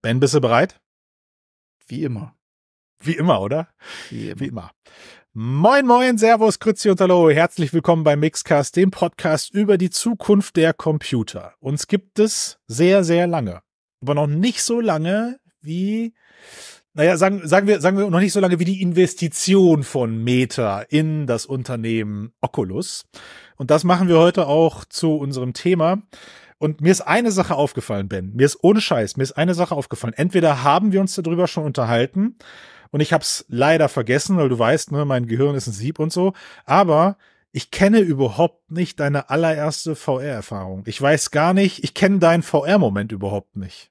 Ben, bist du bereit? Wie immer. Wie immer, oder? Wie immer. Wie immer. Moin, moin, Servus, Grüezi und Hallo. Herzlich willkommen bei Mixcast, dem Podcast über die Zukunft der Computer. Uns gibt es sehr, sehr lange. Aber noch nicht so lange wie, naja, sagen, sagen, wir, sagen wir noch nicht so lange wie die Investition von Meta in das Unternehmen Oculus. Und das machen wir heute auch zu unserem Thema. Und mir ist eine Sache aufgefallen, Ben. Mir ist ohne Scheiß, mir ist eine Sache aufgefallen. Entweder haben wir uns darüber schon unterhalten und ich habe es leider vergessen, weil du weißt, ne, mein Gehirn ist ein Sieb und so. Aber ich kenne überhaupt nicht deine allererste VR-Erfahrung. Ich weiß gar nicht, ich kenne deinen VR-Moment überhaupt nicht.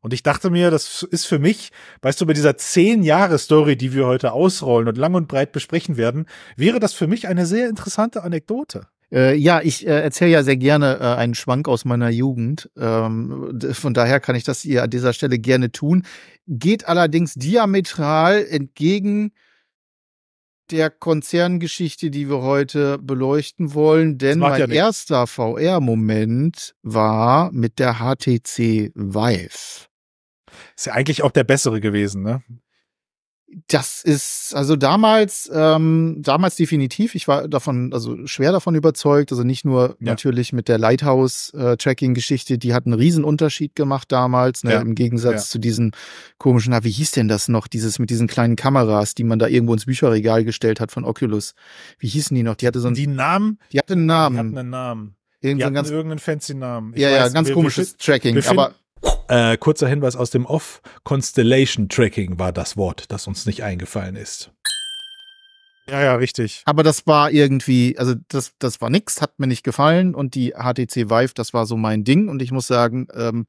Und ich dachte mir, das ist für mich, weißt du, bei dieser zehn Jahre Story, die wir heute ausrollen und lang und breit besprechen werden, wäre das für mich eine sehr interessante Anekdote. Äh, ja, ich äh, erzähle ja sehr gerne äh, einen Schwank aus meiner Jugend. Ähm, von daher kann ich das hier an dieser Stelle gerne tun. Geht allerdings diametral entgegen der Konzerngeschichte, die wir heute beleuchten wollen, denn mein ja erster VR-Moment war mit der HTC Vive. Ist ja eigentlich auch der bessere gewesen, ne? das ist also damals, ähm, damals definitiv. Ich war davon, also schwer davon überzeugt. Also nicht nur ja. natürlich mit der Lighthouse-Tracking-Geschichte, äh, die hat einen Riesenunterschied gemacht damals, ne? Ja. im Gegensatz ja. zu diesen komischen, na, wie hieß denn das noch, dieses mit diesen kleinen Kameras, die man da irgendwo ins Bücherregal gestellt hat von Oculus. Wie hießen die noch? Die hatte so einen. Die Namen? Die hatte einen Namen. Die hatten einen Namen. Irgend die so ganz, irgendeinen fancy Namen. Ich ja, weiß, ja, ganz wir, komisches wir, Tracking. aber äh, kurzer Hinweis aus dem Off: Constellation Tracking war das Wort, das uns nicht eingefallen ist. Ja, ja, richtig. Aber das war irgendwie, also das, das war nix, hat mir nicht gefallen und die HTC Vive, das war so mein Ding und ich muss sagen, ähm,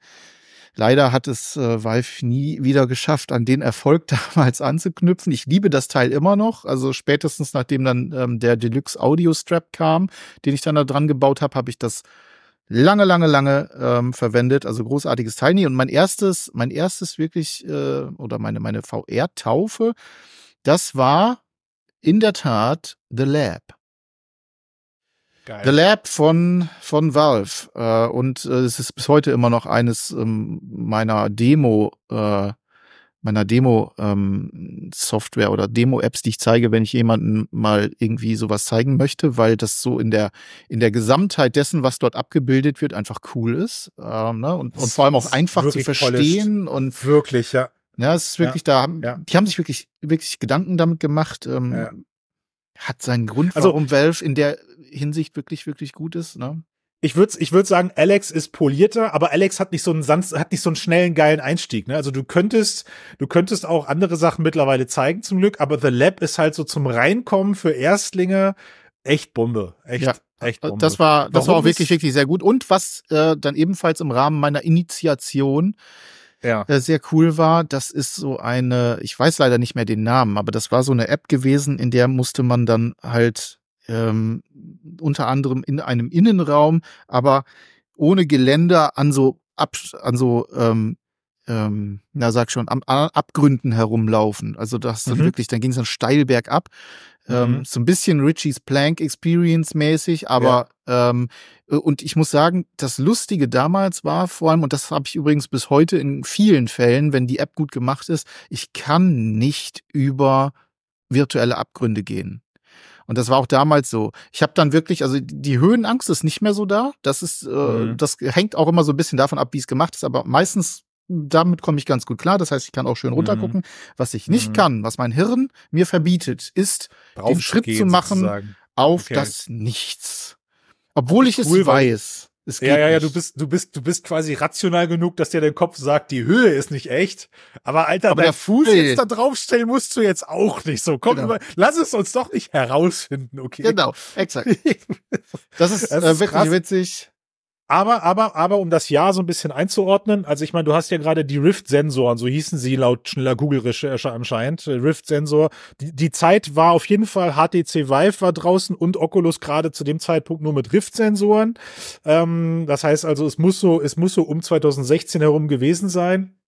leider hat es äh, Vive nie wieder geschafft, an den Erfolg damals anzuknüpfen. Ich liebe das Teil immer noch, also spätestens nachdem dann ähm, der Deluxe Audio Strap kam, den ich dann da dran gebaut habe, habe ich das lange, lange, lange ähm, verwendet. Also großartiges Tiny. Und mein erstes, mein erstes wirklich, äh, oder meine, meine VR-Taufe, das war in der Tat The Lab. Geil. The Lab von, von Valve. Äh, und äh, es ist bis heute immer noch eines ähm, meiner Demo- äh, meiner Demo-Software ähm, oder Demo-Apps, die ich zeige, wenn ich jemanden mal irgendwie sowas zeigen möchte, weil das so in der, in der Gesamtheit dessen, was dort abgebildet wird, einfach cool ist. Ähm, ne? und, und vor allem auch einfach zu verstehen polished. und wirklich, ja. Ja, es ist wirklich ja, da, haben, ja. die haben sich wirklich, wirklich Gedanken damit gemacht. Ähm, ja. Hat seinen Grund, also, warum Valve in der Hinsicht wirklich, wirklich gut ist. Ne? ich würde ich würd sagen, Alex ist polierter, aber Alex hat nicht so einen Sans, hat nicht so einen schnellen, geilen Einstieg. Ne? Also du könntest, du könntest auch andere Sachen mittlerweile zeigen, zum Glück, aber The Lab ist halt so zum Reinkommen für Erstlinge echt Bombe. Echt, ja. echt Bombe. Das war, das war auch wirklich, wirklich sehr gut. Und was äh, dann ebenfalls im Rahmen meiner Initiation ja. äh, sehr cool war, das ist so eine, ich weiß leider nicht mehr den Namen, aber das war so eine App gewesen, in der musste man dann halt ähm, unter anderem in einem Innenraum, aber ohne Geländer an so, ab, an so ähm, ähm, na sag schon, am, an Abgründen herumlaufen. Also das mhm. dann wirklich, dann ging es dann steil bergab. Ähm, mhm. Ähm, so ein bisschen Richies Plank Experience mäßig, aber ja. ähm, äh, und ich muss sagen, das Lustige damals war vor allem, und das habe ich übrigens bis heute in vielen Fällen, wenn die App gut gemacht ist, ich kann nicht über virtuelle Abgründe gehen. Und das war auch damals so. Ich habe dann wirklich, also die Höhenangst ist nicht mehr so da. Das ist, äh, mhm. das hängt auch immer so ein bisschen davon ab, wie es gemacht ist, aber meistens damit komme ich ganz gut klar. Das heißt, ich kann auch schön mhm. runtergucken. Mhm. Was ich nicht mhm. kann, was mein Hirn mir verbietet, ist, Drauf den Schritt zu machen sozusagen. auf okay. das Nichts. Obwohl ich cool, es weiß ja, ja, ja, du bist, du bist, du bist quasi rational genug, dass dir dein Kopf sagt, die Höhe ist nicht echt. Aber Alter, aber dein Fuß ey. jetzt da draufstellen musst du jetzt auch nicht so. Komm, genau. lass es uns doch nicht herausfinden, okay? Genau, exakt. das ist, das äh, ist äh, wirklich krass. witzig. Aber, aber, aber, um das Jahr so ein bisschen einzuordnen, also ich meine, du hast ja gerade die Rift-Sensoren, so hießen sie laut schneller Google-Recherche anscheinend, äh, Rift-Sensor. Die, die, Zeit war auf jeden Fall, HTC Vive war draußen und Oculus gerade zu dem Zeitpunkt nur mit Rift-Sensoren. Ähm, das heißt also, es muss so, es muss so um 2016 herum gewesen sein.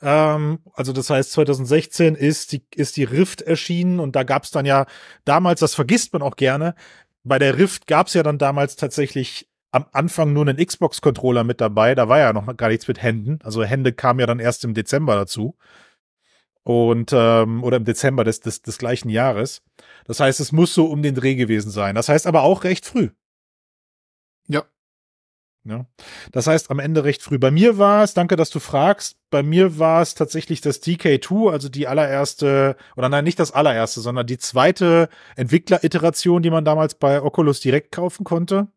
Ähm, also das heißt, 2016 ist die, ist die Rift erschienen und da gab es dann ja damals, das vergisst man auch gerne, bei der Rift gab es ja dann damals tatsächlich am Anfang nur einen Xbox-Controller mit dabei. Da war ja noch gar nichts mit Händen. Also Hände kamen ja dann erst im Dezember dazu. Und ähm, oder im Dezember des, des, des gleichen Jahres. Das heißt, es muss so um den Dreh gewesen sein. Das heißt aber auch recht früh. Ja. ja. Das heißt am Ende recht früh. Bei mir war es, danke, dass du fragst, bei mir war es tatsächlich das DK2, also die allererste, oder nein, nicht das allererste, sondern die zweite Entwickler-Iteration, die man damals bei Oculus direkt kaufen konnte.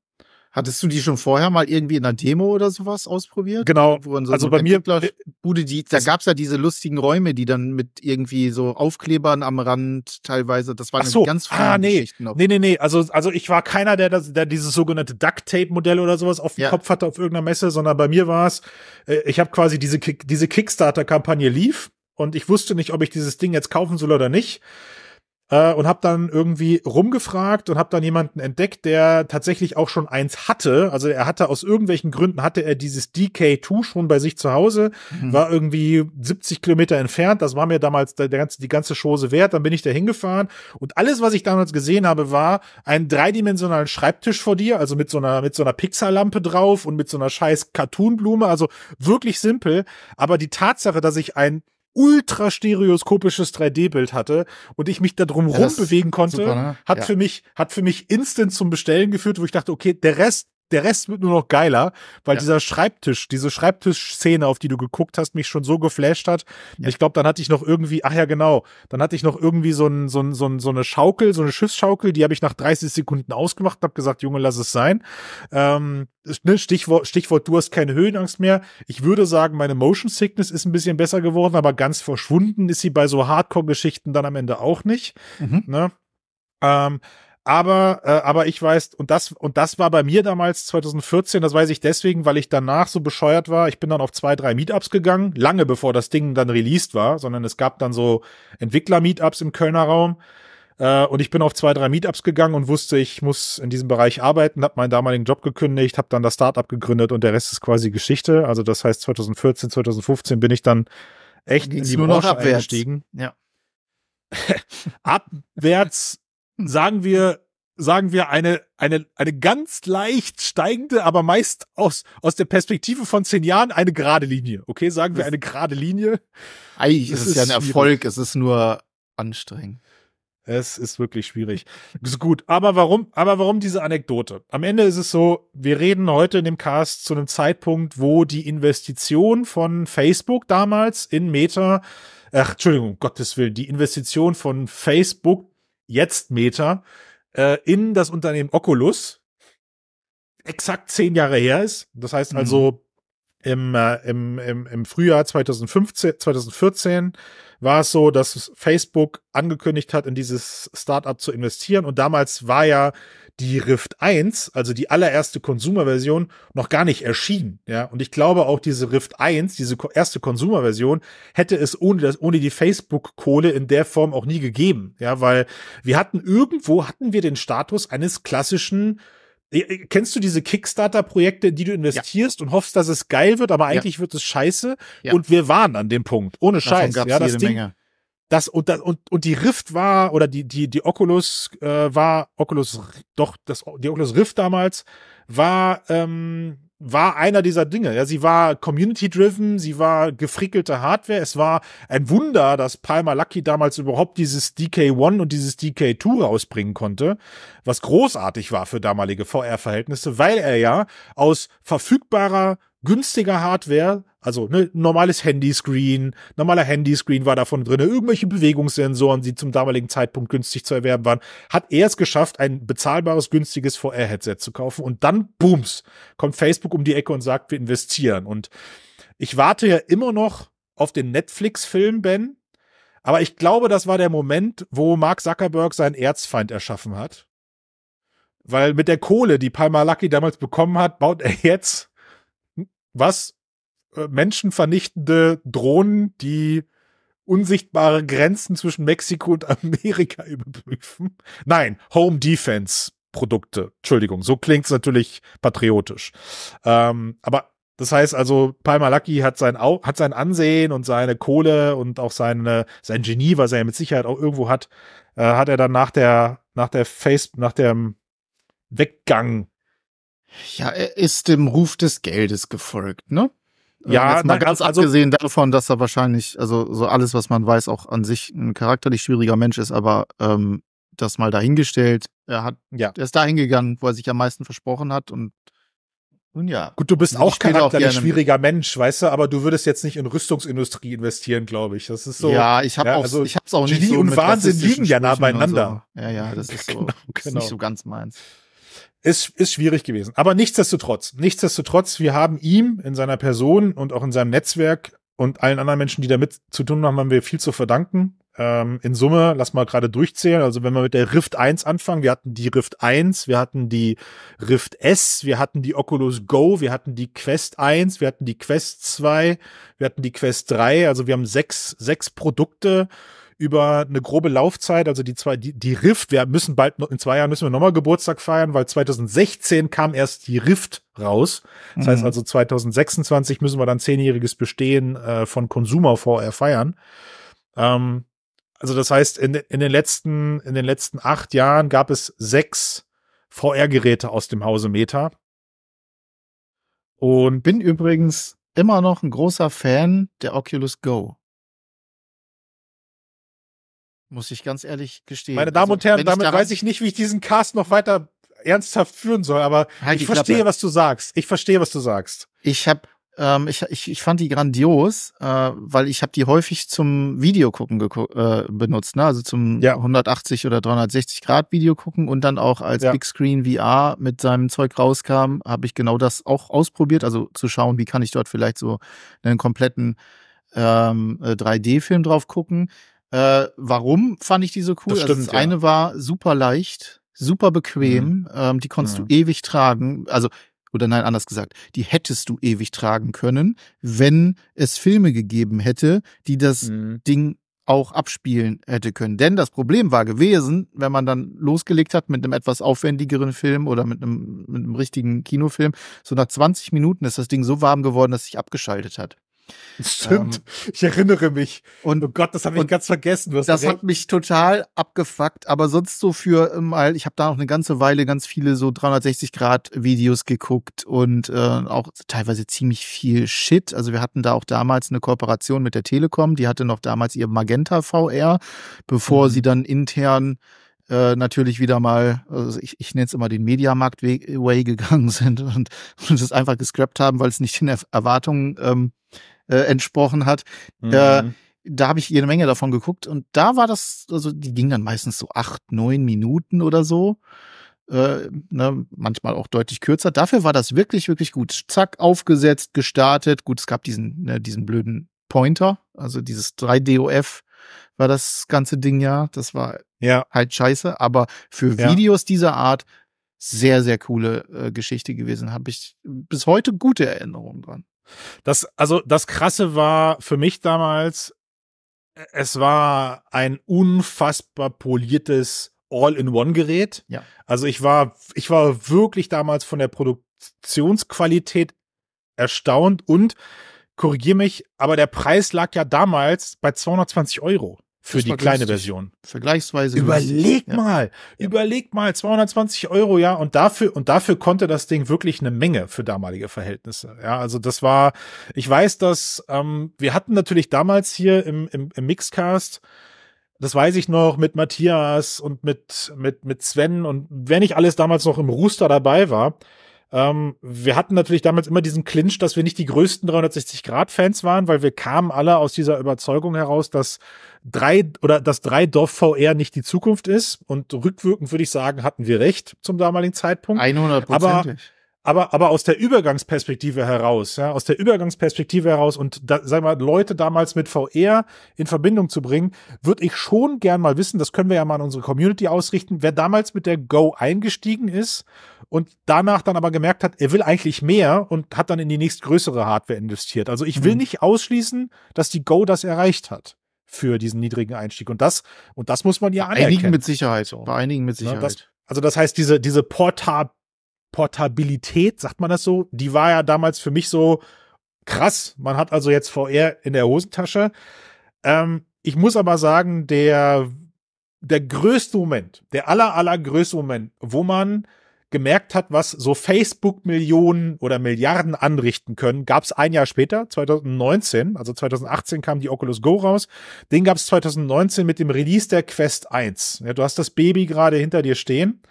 Hattest du die schon vorher mal irgendwie in einer Demo oder sowas ausprobiert? Genau. So also bei mir äh, Bude, die, da gab es ja diese lustigen Räume, die dann mit irgendwie so Aufklebern am Rand teilweise, das waren so. ganz viele ah, nee. Geschichten. Nee, nee, nee. Also, also ich war keiner, der, das, der dieses sogenannte Duct-Tape-Modell oder sowas auf dem ja. Kopf hatte auf irgendeiner Messe, sondern bei mir war es, äh, ich habe quasi diese, diese Kickstarter-Kampagne lief und ich wusste nicht, ob ich dieses Ding jetzt kaufen soll oder nicht äh, und habe dann irgendwie rumgefragt und habe dann jemanden entdeckt, der tatsächlich auch schon eins hatte. Also er hatte aus irgendwelchen Gründen hatte er dieses DK2 schon bei sich zu Hause, mhm. war irgendwie 70 Kilometer entfernt. Das war mir damals der, der ganze, die ganze Chose wert. Dann bin ich da hingefahren und alles, was ich damals gesehen habe, war einen dreidimensionalen Schreibtisch vor dir, also mit so einer mit so einer Pixar-Lampe drauf und mit so einer scheiß Cartoon-Blume. Also wirklich simpel. Aber die Tatsache, dass ich ein ultra stereoskopisches 3D-Bild hatte und ich mich da drum ja, rumbewegen konnte, super, ne? hat ja. für mich, hat für mich instant zum Bestellen geführt, wo ich dachte, okay, der Rest der Rest wird nur noch geiler, weil ja. dieser Schreibtisch, diese Schreibtischszene, auf die du geguckt hast, mich schon so geflasht hat. Ja. Ich glaube, dann hatte ich noch irgendwie, ach ja, genau, dann hatte ich noch irgendwie so, ein, so, ein, so, ein, so eine Schaukel, so eine Schiffsschaukel, die habe ich nach 30 Sekunden ausgemacht, habe gesagt, Junge, lass es sein. Ähm, ne, Stichwort, Stichwort, du hast keine Höhenangst mehr. Ich würde sagen, meine Motion Sickness ist ein bisschen besser geworden, aber ganz verschwunden ist sie bei so Hardcore-Geschichten dann am Ende auch nicht. Mhm. Ne? Ähm, aber, äh, aber ich weiß, und das, und das war bei mir damals 2014, das weiß ich deswegen, weil ich danach so bescheuert war. Ich bin dann auf zwei, drei Meetups gegangen, lange bevor das Ding dann released war, sondern es gab dann so Entwickler-Meetups im Kölner Raum. Äh, und ich bin auf zwei, drei Meetups gegangen und wusste, ich muss in diesem Bereich arbeiten, habe meinen damaligen Job gekündigt, habe dann das Startup gegründet und der Rest ist quasi Geschichte. Also das heißt, 2014, 2015 bin ich dann echt in die nur Branche noch abwärts. eingestiegen. Ja. abwärts sagen wir, sagen wir eine, eine, eine ganz leicht steigende, aber meist aus, aus der Perspektive von zehn Jahren eine gerade Linie. Okay, sagen wir eine gerade Linie. Eigentlich ist es, ja ein Erfolg, es ist nur anstrengend. Es ist wirklich schwierig. Ist gut, aber warum, aber warum diese Anekdote? Am Ende ist es so, wir reden heute in dem Cast zu einem Zeitpunkt, wo die Investition von Facebook damals in Meta, ach, Entschuldigung, Gottes Willen, die Investition von Facebook jetzt Meta, äh, in das Unternehmen Oculus exakt zehn Jahre her ist. Das heißt also, mhm im, äh, im, im, im Frühjahr 2015, 2014 war es so, dass Facebook angekündigt hat, in dieses Startup zu investieren. Und damals war ja die Rift 1, also die allererste Consumer-Version, noch gar nicht erschienen. Ja, und ich glaube auch diese Rift 1, diese erste Consumer-Version, hätte es ohne das, ohne die Facebook-Kohle in der Form auch nie gegeben. Ja, weil wir hatten irgendwo hatten wir den Status eines klassischen äh, äh, kennst du diese Kickstarter-Projekte, in die du investierst ja. und hoffst, dass es geil wird, aber eigentlich ja. wird es scheiße? Ja. Und wir waren an dem Punkt, ohne Davon Scheiß. ja, das Ding, Menge. Das und, das und und die Rift war oder die die die Oculus äh, war Oculus doch das die Oculus Rift damals war ähm, war einer dieser Dinge. Ja, sie war community-driven, sie war gefrickelte Hardware. Es war ein Wunder, dass Palmer Lucky damals überhaupt dieses DK1 und dieses DK2 rausbringen konnte, was großartig war für damalige VR-Verhältnisse, weil er ja aus verfügbarer günstiger Hardware, also ne, normales Handyscreen, normaler Handyscreen war davon drin, irgendwelche Bewegungssensoren, die zum damaligen Zeitpunkt günstig zu erwerben waren, hat er es geschafft, ein bezahlbares, günstiges VR-Headset zu kaufen. Und dann, booms, kommt Facebook um die Ecke und sagt, wir investieren. Und ich warte ja immer noch auf den Netflix-Film, Ben. Aber ich glaube, das war der Moment, wo Mark Zuckerberg seinen Erzfeind erschaffen hat. Weil mit der Kohle, die Palmer Lucky damals bekommen hat, baut er jetzt was äh, menschenvernichtende Drohnen, die unsichtbare Grenzen zwischen Mexiko und Amerika überprüfen. Nein, Home Defense Produkte. Entschuldigung, so klingt es natürlich patriotisch. Ähm, aber das heißt also, Palmer Lucky hat sein, Au hat sein Ansehen und seine Kohle und auch seine, sein Genie, was er ja mit Sicherheit auch irgendwo hat, äh, hat er dann nach der, nach der Face, nach dem Weggang ja, er ist dem Ruf des Geldes gefolgt, ne? Ja, na, ganz also-, also, abgesehen davon, dass er wahrscheinlich, also so alles, was man weiß, auch an sich ein charakterlich schwieriger Mensch ist, aber ähm, das mal dahingestellt. Er hat, ja. er ist dahin gegangen, wo er sich am meisten versprochen hat und nun ja. Gut, du bist auch charakterlich schwieriger Mensch, weißt du, aber du würdest jetzt nicht in Rüstungsindustrie investieren, glaube ich. Das ist so. Ja, ich habe ja, auch, also ich hab's auch Genie nicht so Genie und Wahnsinn liegen ja nah beieinander. So. Ja, ja, das ist so, genau, genau. Das ist nicht genau. so ganz meins ist, ist schwierig gewesen. Aber nichtsdestotrotz, nichtsdestotrotz, wir haben ihm in seiner Person und auch in seinem Netzwerk und allen anderen Menschen, die damit zu tun haben, haben wir viel zu verdanken. Ähm, in Summe, lass mal gerade durchzählen. Also wenn wir mit der Rift 1 anfangen, wir hatten die Rift 1, wir hatten die Rift S, wir hatten die Oculus Go, wir hatten die Quest 1, wir hatten die Quest 2, wir hatten die Quest 3. Also wir haben sechs, sechs Produkte über eine grobe Laufzeit, also die zwei, die, die Rift, wir müssen bald, in zwei Jahren müssen wir nochmal Geburtstag feiern, weil 2016 kam erst die Rift raus. Das mhm. heißt also 2026 müssen wir dann zehnjähriges Bestehen äh, von Consumer VR feiern. Ähm, also das heißt, in, in den letzten, in den letzten acht Jahren gab es sechs VR-Geräte aus dem Hause Meta. Und bin übrigens immer noch ein großer Fan der Oculus Go. Muss ich ganz ehrlich gestehen. Meine Damen also, und Herren, damit ich weiß ich nicht, wie ich diesen Cast noch weiter ernsthaft führen soll, aber halt ich verstehe, Klappe. was du sagst. Ich verstehe, was du sagst. Ich habe ähm, ich, ich, ich fand die grandios, äh, weil ich habe die häufig zum Videogucken äh, benutzt, ne? also zum ja. 180 oder 360 Grad Videogucken und dann auch als ja. Big Screen VR mit seinem Zeug rauskam, habe ich genau das auch ausprobiert, also zu schauen, wie kann ich dort vielleicht so einen kompletten ähm, 3D-Film äh, drauf gucken. Äh, warum fand ich die so cool? Das, stimmt, also das ja. eine war super leicht, super bequem. Mhm. Ähm, die konntest mhm. du ewig tragen. Also, oder nein, anders gesagt, die hättest du ewig tragen können, wenn es Filme gegeben hätte, die das mhm. Ding auch abspielen hätte können. Denn das Problem war gewesen, wenn man dann losgelegt hat mit einem etwas aufwendigeren Film oder mit einem, mit einem richtigen Kinofilm, so nach 20 Minuten ist das Ding so warm geworden, dass sich abgeschaltet hat. Stimmt, ähm, ich erinnere mich. Und oh Gott, das habe ich ganz vergessen. das hat mich total abgefuckt, aber sonst so für mal, ähm, ich habe da noch eine ganze Weile ganz viele so 360 Grad Videos geguckt und äh, auch teilweise ziemlich viel Shit. Also wir hatten da auch damals eine Kooperation mit der Telekom, die hatte noch damals ihr Magenta VR, bevor mhm. sie dann intern äh, natürlich wieder mal, also ich, ich nenne es immer den Mediamarkt-Way gegangen sind und, und es einfach gescrapped haben, weil es nicht den Erwartungen ähm, äh, entsprochen hat. Äh, mhm. Äh, da habe ich jede Menge davon geguckt und da war das, also die ging dann meistens so acht, neun Minuten oder so. Äh, ne, manchmal auch deutlich kürzer. Dafür war das wirklich, wirklich gut. Zack, aufgesetzt, gestartet. Gut, es gab diesen, ne, diesen blöden Pointer, also dieses 3DOF war das ganze Ding ja. Das war ja. halt scheiße. Aber für ja. Videos dieser Art sehr, sehr coole äh, Geschichte gewesen. Habe ich bis heute gute Erinnerungen dran. Das, also das Krasse war für mich damals, e, es war ein unfassbar poliertes All-in-One-Gerät. Ja. Also ich war, ich war wirklich damals von der Produktionsqualität erstaunt und korrigier mich, aber der Preis lag ja damals bei 220 Euro für die kleine günstig. Version. Vergleichsweise. Überleg günstig. mal, ja. überleg mal, 220 Euro, ja, und dafür, und dafür konnte das Ding wirklich eine Menge für damalige Verhältnisse. Ja, also das war, ich weiß, dass, ähm, wir hatten natürlich damals hier im, im, im Mixcast, das weiß ich noch, mit Matthias und mit, mit, mit Sven und wer nicht alles damals noch im Rooster dabei war, ähm, wir hatten natürlich damals immer diesen Clinch, dass wir nicht die größten 360-Grad-Fans waren, weil wir kamen alle aus dieser Überzeugung heraus, dass drei oder dass drei Dorf VR nicht die Zukunft ist. Und rückwirkend würde ich sagen, hatten wir recht zum damaligen Zeitpunkt. 100 Aber aber, aber aus der Übergangsperspektive heraus, ja, aus der Übergangsperspektive heraus und da, sag mal, Leute damals mit VR in Verbindung zu bringen, würde ich schon gern mal wissen, das können wir ja mal an unsere Community ausrichten, wer damals mit der Go eingestiegen ist und danach dann aber gemerkt hat, er will eigentlich mehr und hat dann in die nächstgrößere Hardware investiert. Also ich will mhm. nicht ausschließen, dass die Go das erreicht hat für diesen niedrigen Einstieg. Und das, und das muss man ja anerkennen. Bei einigen mit Sicherheit. Bei einigen mit ne, Sicherheit. Ja, das, also das heißt, diese, diese Portab Portabilität, sagt man das so? Die war ja damals für mich so krass. Man hat also jetzt VR in der Hosentasche. Ähm, ich muss aber sagen, der, der größte Moment, der aller, allergrößte Moment, wo man gemerkt hat, was so Facebook-Millionen oder Milliarden anrichten können, gab es ein Jahr später, 2019. Also 2018 kam die Oculus Go raus. Den gab es 2019 mit dem Release der Quest 1. Ja, du hast das Baby gerade hinter dir stehen.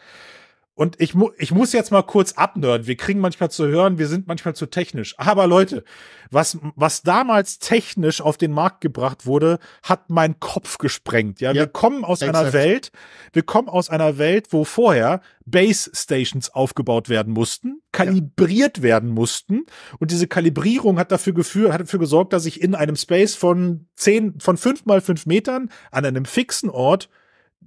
Und ich, mu ich muss jetzt mal kurz abnörden. Wir kriegen manchmal zu hören, wir sind manchmal zu technisch. Aber Leute, was, was damals technisch auf den Markt gebracht wurde, hat mein Kopf gesprengt. Ja, ja wir kommen aus exakt. einer Welt, wir kommen aus einer Welt, wo vorher Base Stations aufgebaut werden mussten, kalibriert ja. werden mussten. Und diese Kalibrierung hat dafür geführt, hat dafür gesorgt, dass ich in einem Space von zehn, von fünf mal fünf Metern an einem fixen Ort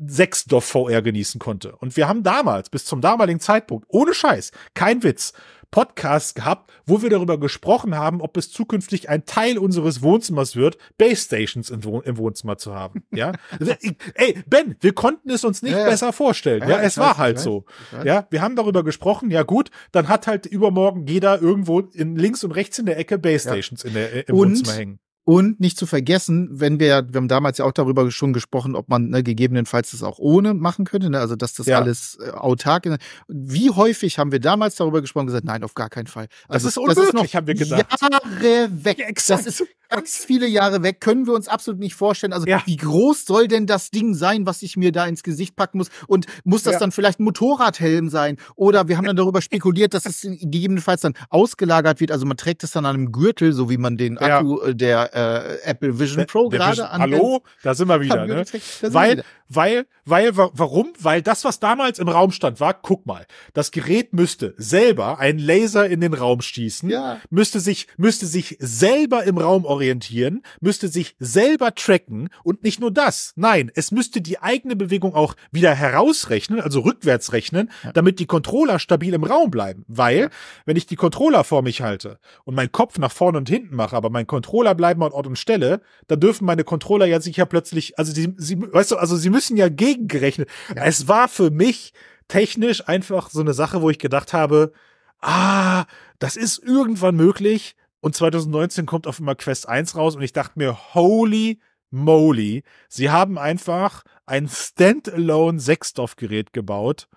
6 DOF VR genießen konnte. Und wir haben damals, bis zum damaligen Zeitpunkt, ohne Scheiß, kein Witz, Podcast gehabt, wo wir darüber gesprochen haben, ob es zukünftig ein Teil unseres Wohnzimmers wird, Base Stations im, Wohn im Wohnzimmer zu haben. Ja, also, ey Ben, wir konnten es uns nicht ja, besser vorstellen. Ja, ja es war halt so. Ja, wir haben darüber gesprochen. Ja gut, dann hat halt übermorgen jeder irgendwo in links und rechts in der Ecke Base Stations ja. in der, äh, im und Wohnzimmer hängen. Und nicht zu vergessen, wenn wir, wir haben damals ja auch darüber schon gesprochen, ob man ne, gegebenenfalls das auch ohne machen könnte, ne? also dass das ja. alles äh, autark. Wie häufig haben wir damals darüber gesprochen, gesagt, nein, auf gar keinen Fall. Also, das ist unmöglich, das ist noch haben wir gesagt. Jahre weg. Ja, das ist ganz viele Jahre weg, können wir uns absolut nicht vorstellen. Also ja. wie groß soll denn das Ding sein, was ich mir da ins Gesicht packen muss? Und muss das ja. dann vielleicht ein Motorradhelm sein? Oder wir haben dann darüber spekuliert, dass es gegebenenfalls dann ausgelagert wird. Also man trägt es dann an einem Gürtel, so wie man den Akku äh, der äh, Apple Vision Pro gerade an. Hallo, da sind wir wieder. Ne? Sind weil, wir wieder. weil, weil, warum? Weil das, was damals im Raum stand, war, guck mal, das Gerät müsste selber einen Laser in den Raum schießen, müsste sich, müsste sich selber im Raum orientieren orientieren, müsste sich selber tracken und nicht nur das. Nein, es müsste die eigene Bewegung auch wieder herausrechnen, also rückwärts rechnen, ja. damit die Controller stabil im Raum bleiben. Weil, ja. wenn ich die Controller vor mich halte und meinen Kopf nach vorne und hinten mache, aber mein Controller bleiben an Ort und Stelle, dann dürfen meine Controller ja sicher plötzlich, also sie, sie weißt du, also sie müssen ja gegengerechnet. Ja. Es war für mich technisch einfach so eine Sache, wo ich gedacht habe, ah, das ist irgendwann möglich, und 2019 kommt auf einmal Quest 1 raus und ich dachte mir, holy moly, sie haben einfach ein Standalone Sechsstoff-Gerät gebaut.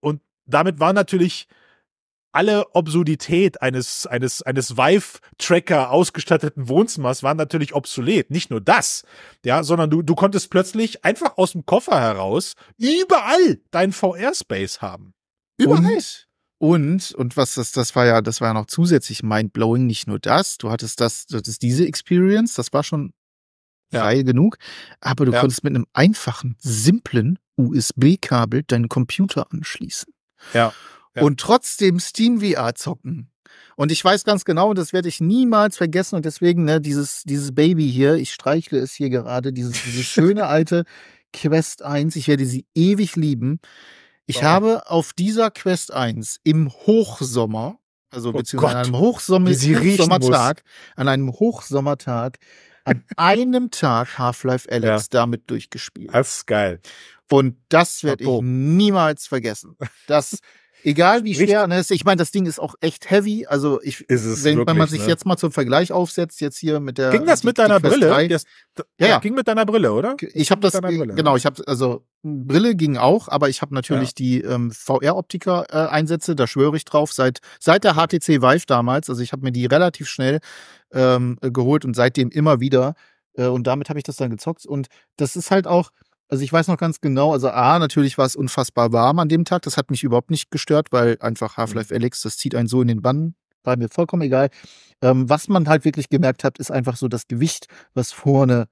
Und damit war natürlich alle Absurdität eines, eines, eines Vive-Tracker ausgestatteten Wohnzimmers war natürlich obsolet. Nicht nur das, ja, sondern du, du konntest plötzlich einfach aus dem Koffer heraus überall dein VR-Space haben. Überall. Und und, und was das, das war ja, das war ja noch zusätzlich mindblowing, nicht nur das, du hattest das, du hattest diese Experience, das war schon frei ja. genug, aber du ja. konntest mit einem einfachen, simplen USB-Kabel deinen Computer anschließen. Ja. ja. Und trotzdem Steam VR zocken. Und ich weiß ganz genau, das werde ich niemals vergessen. Und deswegen, ne, dieses, dieses Baby hier, ich streichle es hier gerade, dieses, diese schöne alte Quest 1, ich werde sie ewig lieben. Ich wow. habe auf dieser Quest 1 im Hochsommer, also oh beziehungsweise Gott, an einem Hochsommer Hochsommertag, an einem Hochsommertag, an einem Tag Half-Life Alex ja. damit durchgespielt. Das ist geil. Und das werde ich niemals vergessen. Das Egal wie schwer, ne? Ich meine, das Ding ist auch echt heavy. Also ich, wenn, wirklich, wenn, man sich ne? jetzt mal zum Vergleich aufsetzt, jetzt hier mit der. Ging das die, mit deiner Brille? Das, das, ja, ja, ging mit deiner Brille, oder? Ich habe das äh, genau. Ich habe also Brille ging auch, aber ich habe natürlich ja. die ähm, VR-Optiker-Einsätze. Äh, da schwöre ich drauf. Seit seit der HTC Vive damals. Also ich habe mir die relativ schnell ähm, geholt und seitdem immer wieder. Äh, und damit habe ich das dann gezockt. Und das ist halt auch also ich weiß noch ganz genau, also A, natürlich war es unfassbar warm an dem Tag. Das hat mich überhaupt nicht gestört, weil einfach mhm. Half-Life Alex, das zieht einen so in den Bann. War mir vollkommen egal. Ähm, was man halt wirklich gemerkt hat, ist einfach so das Gewicht, was vorne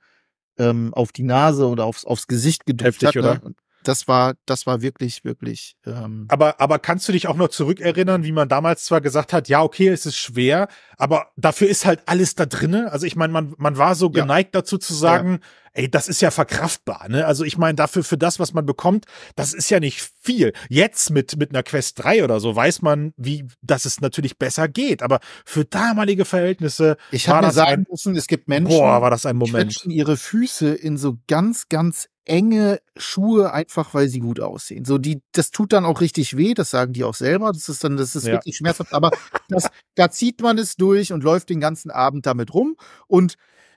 ähm, auf die Nase oder aufs, aufs Gesicht gedrückt Heftig, hat. Ne? Oder? das war, das war wirklich, wirklich. Ähm aber, aber kannst du dich auch noch zurückerinnern, wie man damals zwar gesagt hat, ja, okay, es ist schwer, aber dafür ist halt alles da drinne. Also ich meine, man, man war so geneigt ja. dazu zu sagen, ja. ey, das ist ja verkraftbar, ne? Also ich meine, dafür, für das, was man bekommt, das ist ja nicht viel. Jetzt mit, mit einer Quest 3 oder so weiß man, wie, dass es natürlich besser geht. Aber für damalige Verhältnisse. Ich habe mir sagen müssen, es gibt Menschen, boah, war das ein Moment. die ihre Füße in so ganz, ganz enge Schuhe einfach, weil sie gut aussehen. So die, das tut dann auch richtig weh, das sagen die auch selber. Das ist dann, das ist ja. wirklich schmerzhaft. Aber das, da zieht man es durch und läuft den ganzen Abend damit rum. Und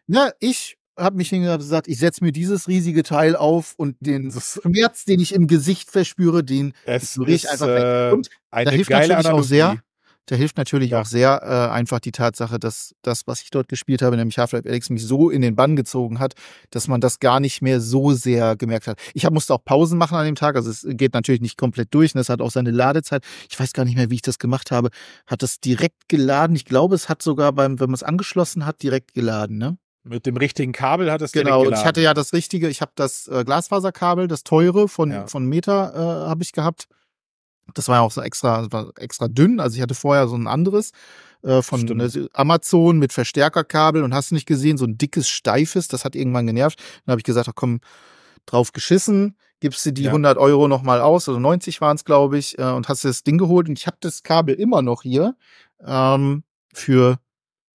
na, ne, ich habe mich hingegangen und gesagt, ich setze mir dieses riesige Teil auf und den Schmerz, den ich im Gesicht verspüre, den rühre ich einfach weg. Äh, und eine da hilft geile natürlich Analogie. auch sehr da hilft natürlich ja. auch sehr äh, einfach die Tatsache, dass das, was ich dort gespielt habe, nämlich Half-Life Alex, mich so in den Bann gezogen hat, dass man das gar nicht mehr so sehr gemerkt hat. Ich hab, musste auch Pausen machen an dem Tag, also es geht natürlich nicht komplett durch und ne, es hat auch seine Ladezeit. Ich weiß gar nicht mehr, wie ich das gemacht habe. Hat das direkt geladen? Ich glaube, es hat sogar beim, wenn man es angeschlossen hat, direkt geladen, ne? Mit dem richtigen Kabel hat es genau. Genau, ich hatte ja das richtige, ich habe das äh, Glasfaserkabel, das teure von, ja. von Meta äh, habe ich gehabt. Das war ja auch so extra, extra dünn. Also ich hatte vorher so ein anderes äh, von ne, Stimmt. Amazon mit Verstärkerkabel und hast nicht gesehen, so ein dickes, steifes, das hat irgendwann genervt. Dann habe ich gesagt, ach komm, drauf geschissen, gibst du die ja. 100 Euro nochmal aus, also 90 waren es, glaube ich, äh, und hast dir das Ding geholt. Und ich habe das Kabel immer noch hier ähm, für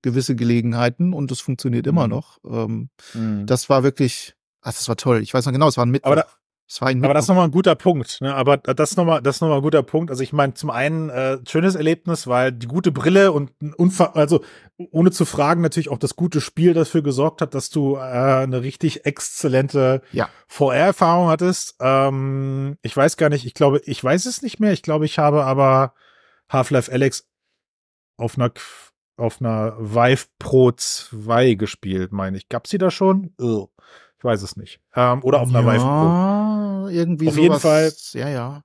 gewisse Gelegenheiten und das funktioniert mhm. immer noch. Ähm, mhm. Das war wirklich, ach, das war toll. Ich weiß noch genau, es war ein Mittwoch. Aber da, das war ein aber das ist nochmal ein guter Punkt. Ne? Aber das ist nochmal das ist noch ein guter Punkt. Also ich meine, zum einen äh, schönes Erlebnis, weil die gute Brille und Unver also ohne zu fragen natürlich auch das gute Spiel dafür gesorgt hat, dass du äh, eine richtig exzellente ja. VR-Erfahrung hattest. Ähm, ich weiß gar nicht, ich glaube, ich weiß es nicht mehr. Ich glaube, ich habe aber Half-Life Alex auf einer auf einer Vive Pro 2 gespielt, meine ich. Gab sie da schon? Ugh. Ich weiß es nicht. Ähm, oder auf einer ja, Vive Pro. Irgendwie auf sowas, jeden Fall. Ja, ja.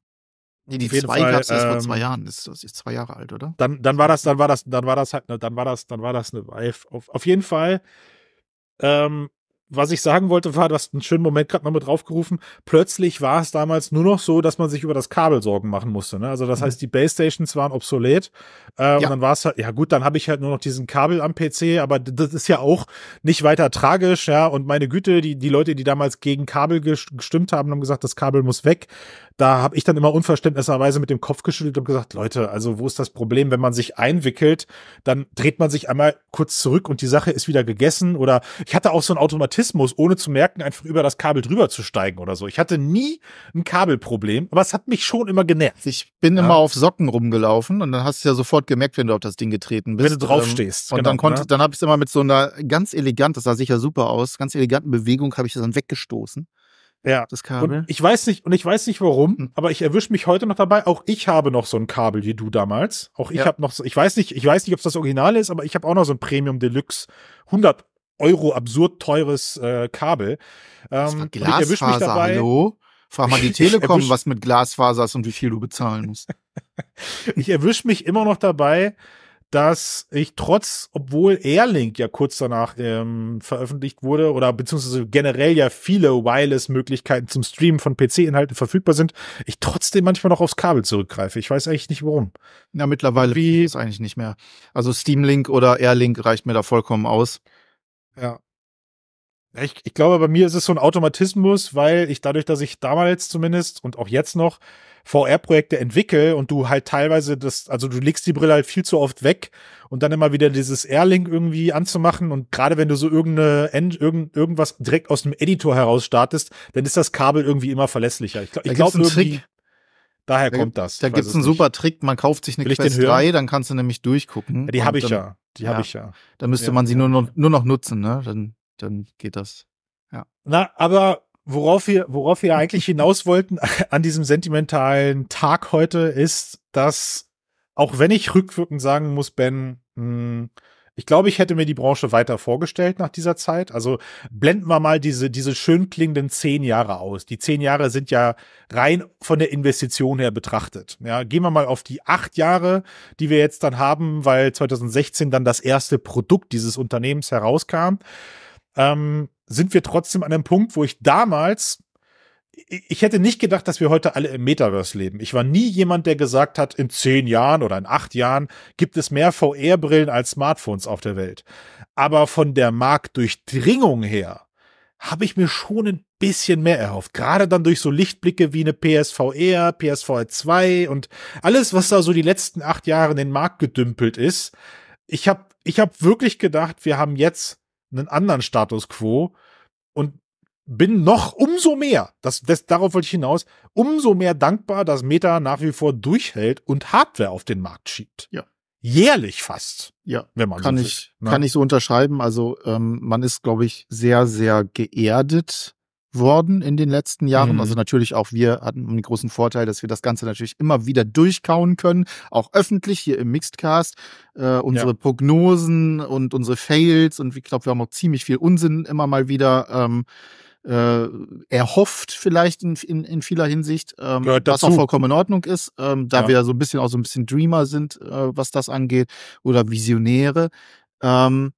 Nee, die zwei gab es erst vor ähm, zwei Jahren. Das ist, das ist, zwei Jahre alt, oder? Dann, dann war das, dann war das, dann war das halt, ne, dann war das, dann war das eine Vive. Auf, auf jeden Fall ähm, was ich sagen wollte, war, du hast einen schönen Moment gerade noch mit draufgerufen. Plötzlich war es damals nur noch so, dass man sich über das Kabel Sorgen machen musste. Ne? Also das mhm. heißt, die Base Stations waren obsolet. Äh, ja. Und dann war es halt, ja gut, dann habe ich halt nur noch diesen Kabel am PC, aber das ist ja auch nicht weiter tragisch, ja. Und meine Güte, die, die Leute, die damals gegen Kabel gestimmt haben, haben gesagt, das Kabel muss weg da habe ich dann immer unverständlicherweise mit dem Kopf geschüttelt und gesagt, Leute, also wo ist das Problem, wenn man sich einwickelt, dann dreht man sich einmal kurz zurück und die Sache ist wieder gegessen oder ich hatte auch so einen Automatismus, ohne zu merken, einfach über das Kabel drüber zu steigen oder so. Ich hatte nie ein Kabelproblem, aber es hat mich schon immer genervt. Ich bin ja. immer auf Socken rumgelaufen und dann hast du ja sofort gemerkt, wenn du auf das Ding getreten bist. Wenn du draufstehst. Ähm, und genau, dann konnte, ne? dann habe ich es immer mit so einer ganz elegant, das sah sicher super aus, ganz eleganten Bewegung habe ich das dann weggestoßen. Ja. Das Kabel. Und ich weiß nicht, und ich weiß nicht warum, hm. aber ich erwische mich heute noch dabei. Auch ich habe noch so ein Kabel wie du damals. Auch ich ja. habe noch so, ich weiß nicht, ich weiß nicht, ob es das Original ist, aber ich habe auch noch so ein Premium Deluxe 100 Euro absurd teures äh, Kabel. Ähm, das war Glasfaser, dabei, hallo? Frag mal die Telekom, was mit Glasfaser ist und wie viel du bezahlen musst. ich erwische mich immer noch dabei, dass ich trotz, obwohl Airlink ja kurz danach ähm, veröffentlicht wurde oder beziehungsweise generell ja viele Wireless-Möglichkeiten zum Streamen von PC-Inhalten verfügbar sind, ich trotzdem manchmal noch aufs Kabel zurückgreife. Ich weiß eigentlich nicht warum. Na, ja, mittlerweile Wie, ist eigentlich nicht mehr. Also Steam Link oder Airlink reicht mir da vollkommen aus. Ja. Ich, ich glaube, bei mir ist es so ein Automatismus, weil ich dadurch, dass ich damals zumindest und auch jetzt noch VR-Projekte entwickle und du halt teilweise das, also du legst die Brille halt viel zu oft weg und dann immer wieder dieses Airlink irgendwie anzumachen und gerade wenn du so irgendeine, irgend, irgendwas direkt aus dem Editor heraus startest, dann ist das Kabel irgendwie immer verlässlicher. Ich, ich glaube irgendwie. Trick. Daher da kommt das. Da gibt es einen super Trick, man kauft sich eine Will Quest 3, dann kannst du nämlich durchgucken. Ja, die habe ich dann, ja. Die habe ja. ich ja. Da müsste ja, man sie nur noch, nur noch nutzen, ne? Dann, dann geht das. Ja. Na, aber Worauf wir, worauf wir eigentlich hinaus wollten an diesem sentimentalen Tag heute ist, dass auch wenn ich rückwirkend sagen muss, Ben, mh, hm, ich glaube, ich hätte mir die Branche weiter vorgestellt nach dieser Zeit. Also blenden wir mal diese, diese schön klingenden zehn Jahre aus. Die zehn Jahre sind ja rein von der Investition her betrachtet. Ja, gehen wir mal auf die acht Jahre, die wir jetzt dann haben, weil 2016 dann das erste Produkt dieses Unternehmens herauskam. Ähm, sind wir trotzdem an einem Punkt, wo ich damals, ich hätte nicht gedacht, dass wir heute alle im Metaverse leben. Ich war nie jemand, der gesagt hat, in zehn Jahren oder in acht Jahren gibt es mehr VR-Brillen als Smartphones auf der Welt. Aber von der Marktdurchdringung her habe ich mir schon ein bisschen mehr erhofft. Gerade dann durch so Lichtblicke wie eine PSVR, PSVR 2 und alles, was da so die letzten acht Jahre in den Markt gedümpelt ist. Ich habe ich hab wirklich gedacht, wir haben jetzt einen anderen Status quo und bin noch umso mehr, das, das, darauf wollte ich hinaus, umso mehr dankbar, dass Meta nach wie vor durchhält und Hardware auf den Markt schiebt. Ja. Jährlich fast. Ja. Wenn man kann so ich, will, ne? Kann ich so unterschreiben. Also ähm, man ist, glaube ich, sehr, sehr geerdet worden in den letzten Jahren. Also mhm. Also natürlich auch wir hatten einen großen Vorteil, dass wir das Ganze natürlich immer wieder durchkauen können, auch öffentlich hier im Mixedcast. Äh, unsere ja. Prognosen und unsere Fails und ich glaube, wir haben auch ziemlich viel Unsinn immer mal wieder. Ähm, äh, erhofft vielleicht in, in, in vieler Hinsicht, ähm, was auch vollkommen in Ordnung ist, ähm, da ja. wir so ein bisschen auch so ein bisschen Dreamer sind, äh, was das angeht, oder Visionäre. Ähm,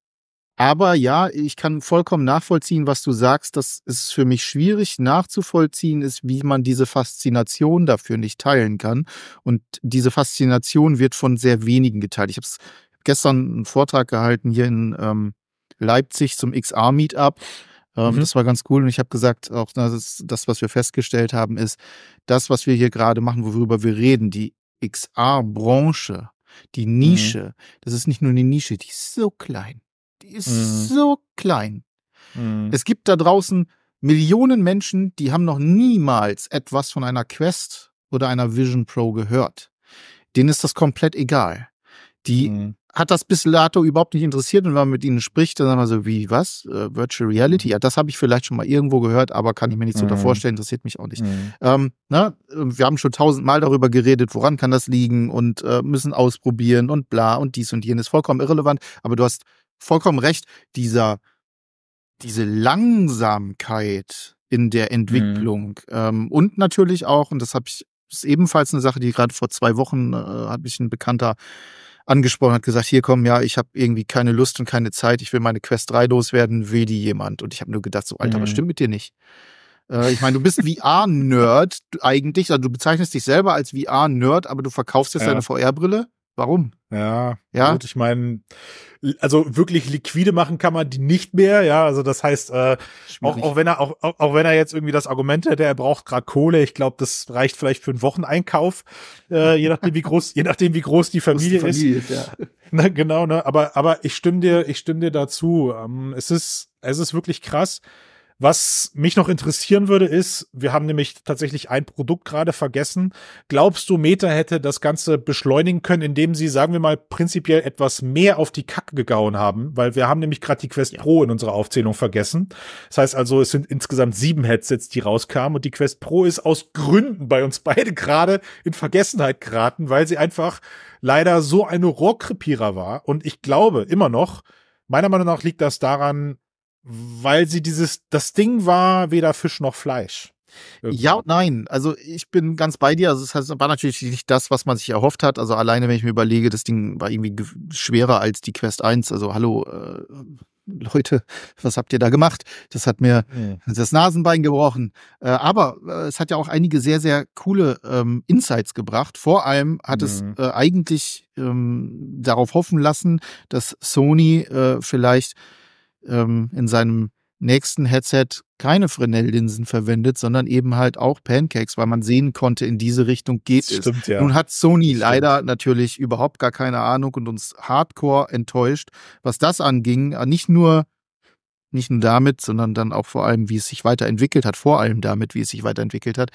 aber ja, ich kann vollkommen nachvollziehen, was du sagst, dass es für mich schwierig nachzuvollziehen ist, wie man diese Faszination dafür nicht teilen kann. Und diese Faszination wird von sehr wenigen geteilt. Ich habe gestern einen Vortrag gehalten hier in ähm, Leipzig zum XR-Meetup. Ähm, mhm. Das war ganz cool und ich habe gesagt, auch das, das, was wir festgestellt haben, ist, das, was wir hier gerade machen, worüber wir reden, die XR-Branche, die mhm. Nische, mhm. das ist nicht nur eine Nische, die ist so klein ist mhm. so klein. Mhm. Es gibt da draußen Millionen Menschen, die haben noch niemals etwas von einer Quest oder einer Vision Pro gehört. Denen ist das komplett egal. Die mhm hat das bis dato überhaupt nicht interessiert und wenn man mit ihnen spricht, dann sagen wir so, wie, was? Äh, Virtual Reality? Mhm. Ja, das habe ich vielleicht schon mal irgendwo gehört, aber kann ich mir nichts mhm. unter vorstellen, interessiert mich auch nicht. Mhm. Ähm, na, ne, wir haben schon tausendmal darüber geredet, woran kann das liegen und äh, müssen ausprobieren und bla und dies und jenes. Vollkommen irrelevant, aber du hast vollkommen recht, dieser, diese Langsamkeit in der mhm. Entwicklung mhm. ähm, und natürlich auch, und das habe ich, ist ebenfalls eine Sache, die gerade vor zwei Wochen äh, hat mich ein Bekannter angesprochen, hat gesagt, hier komm, ja, ich habe irgendwie keine Lust und keine Zeit, ich will meine Quest 3 loswerden, will die jemand? Und ich habe nur gedacht, so, Alter, mhm. was stimmt mit dir nicht? Äh, ich meine, du bist VR-Nerd eigentlich, also du bezeichnest dich selber als VR-Nerd, aber du verkaufst jetzt ja. deine VR-Brille Warum? Ja, ja. Gut, ich meine, also wirklich liquide machen kann man die nicht mehr, ja. Also das heißt, äh, auch, auch wenn er auch, auch, auch wenn er jetzt irgendwie das Argument hätte, er braucht gerade Kohle, ich glaube, das reicht vielleicht für einen Wocheneinkauf, äh, je nachdem wie groß, je nachdem wie groß die Familie, groß die Familie ist. ist ja. Ne, genau, ne? Aber aber ich stimme dir, ich stimme dir dazu. Ähm, es ist es ist wirklich krass. Was mich noch interessieren würde, ist, wir haben nämlich tatsächlich ein Produkt gerade vergessen. Glaubst du, Meta hätte das Ganze beschleunigen können, indem sie, sagen wir mal, prinzipiell etwas mehr auf die Kacke gegauen haben? Weil wir haben nämlich gerade die Quest ja. Pro in unserer Aufzählung vergessen. Das heißt also, es sind insgesamt sieben Headsets, die rauskamen und die Quest Pro ist aus Gründen bei uns beide gerade in Vergessenheit geraten, weil sie einfach leider so eine Rohrkrepierer war. Und ich glaube immer noch, meiner Meinung nach liegt das daran, weil sie dieses, das Ding war weder Fisch noch Fleisch. Irgendwie. Ja und nein. Also ich bin ganz bei dir. Also es war natürlich nicht das, was man sich erhofft hat. Also alleine, wenn ich mir überlege, das Ding war irgendwie schwerer als die Quest 1. Also hallo, äh, Leute, was habt ihr da gemacht? Das hat mir nee. Mhm. das Nasenbein gebrochen. Äh, aber äh, es hat ja auch einige sehr, sehr coole ähm, Insights gebracht. Vor allem hat mhm. es äh, eigentlich ähm, darauf hoffen lassen, dass Sony äh, vielleicht ähm, in seinem nächsten Headset keine Fresnel-Linsen verwendet, sondern eben halt auch Pancakes, weil man sehen konnte, in diese Richtung geht das stimmt, Ja. Nun hat Sony das leider stimmt. natürlich überhaupt gar keine Ahnung und uns hardcore enttäuscht, was das anging. Äh, nicht nur, nicht nur damit, sondern dann auch vor allem, wie es sich weiterentwickelt hat, vor allem damit, wie es sich weiterentwickelt hat.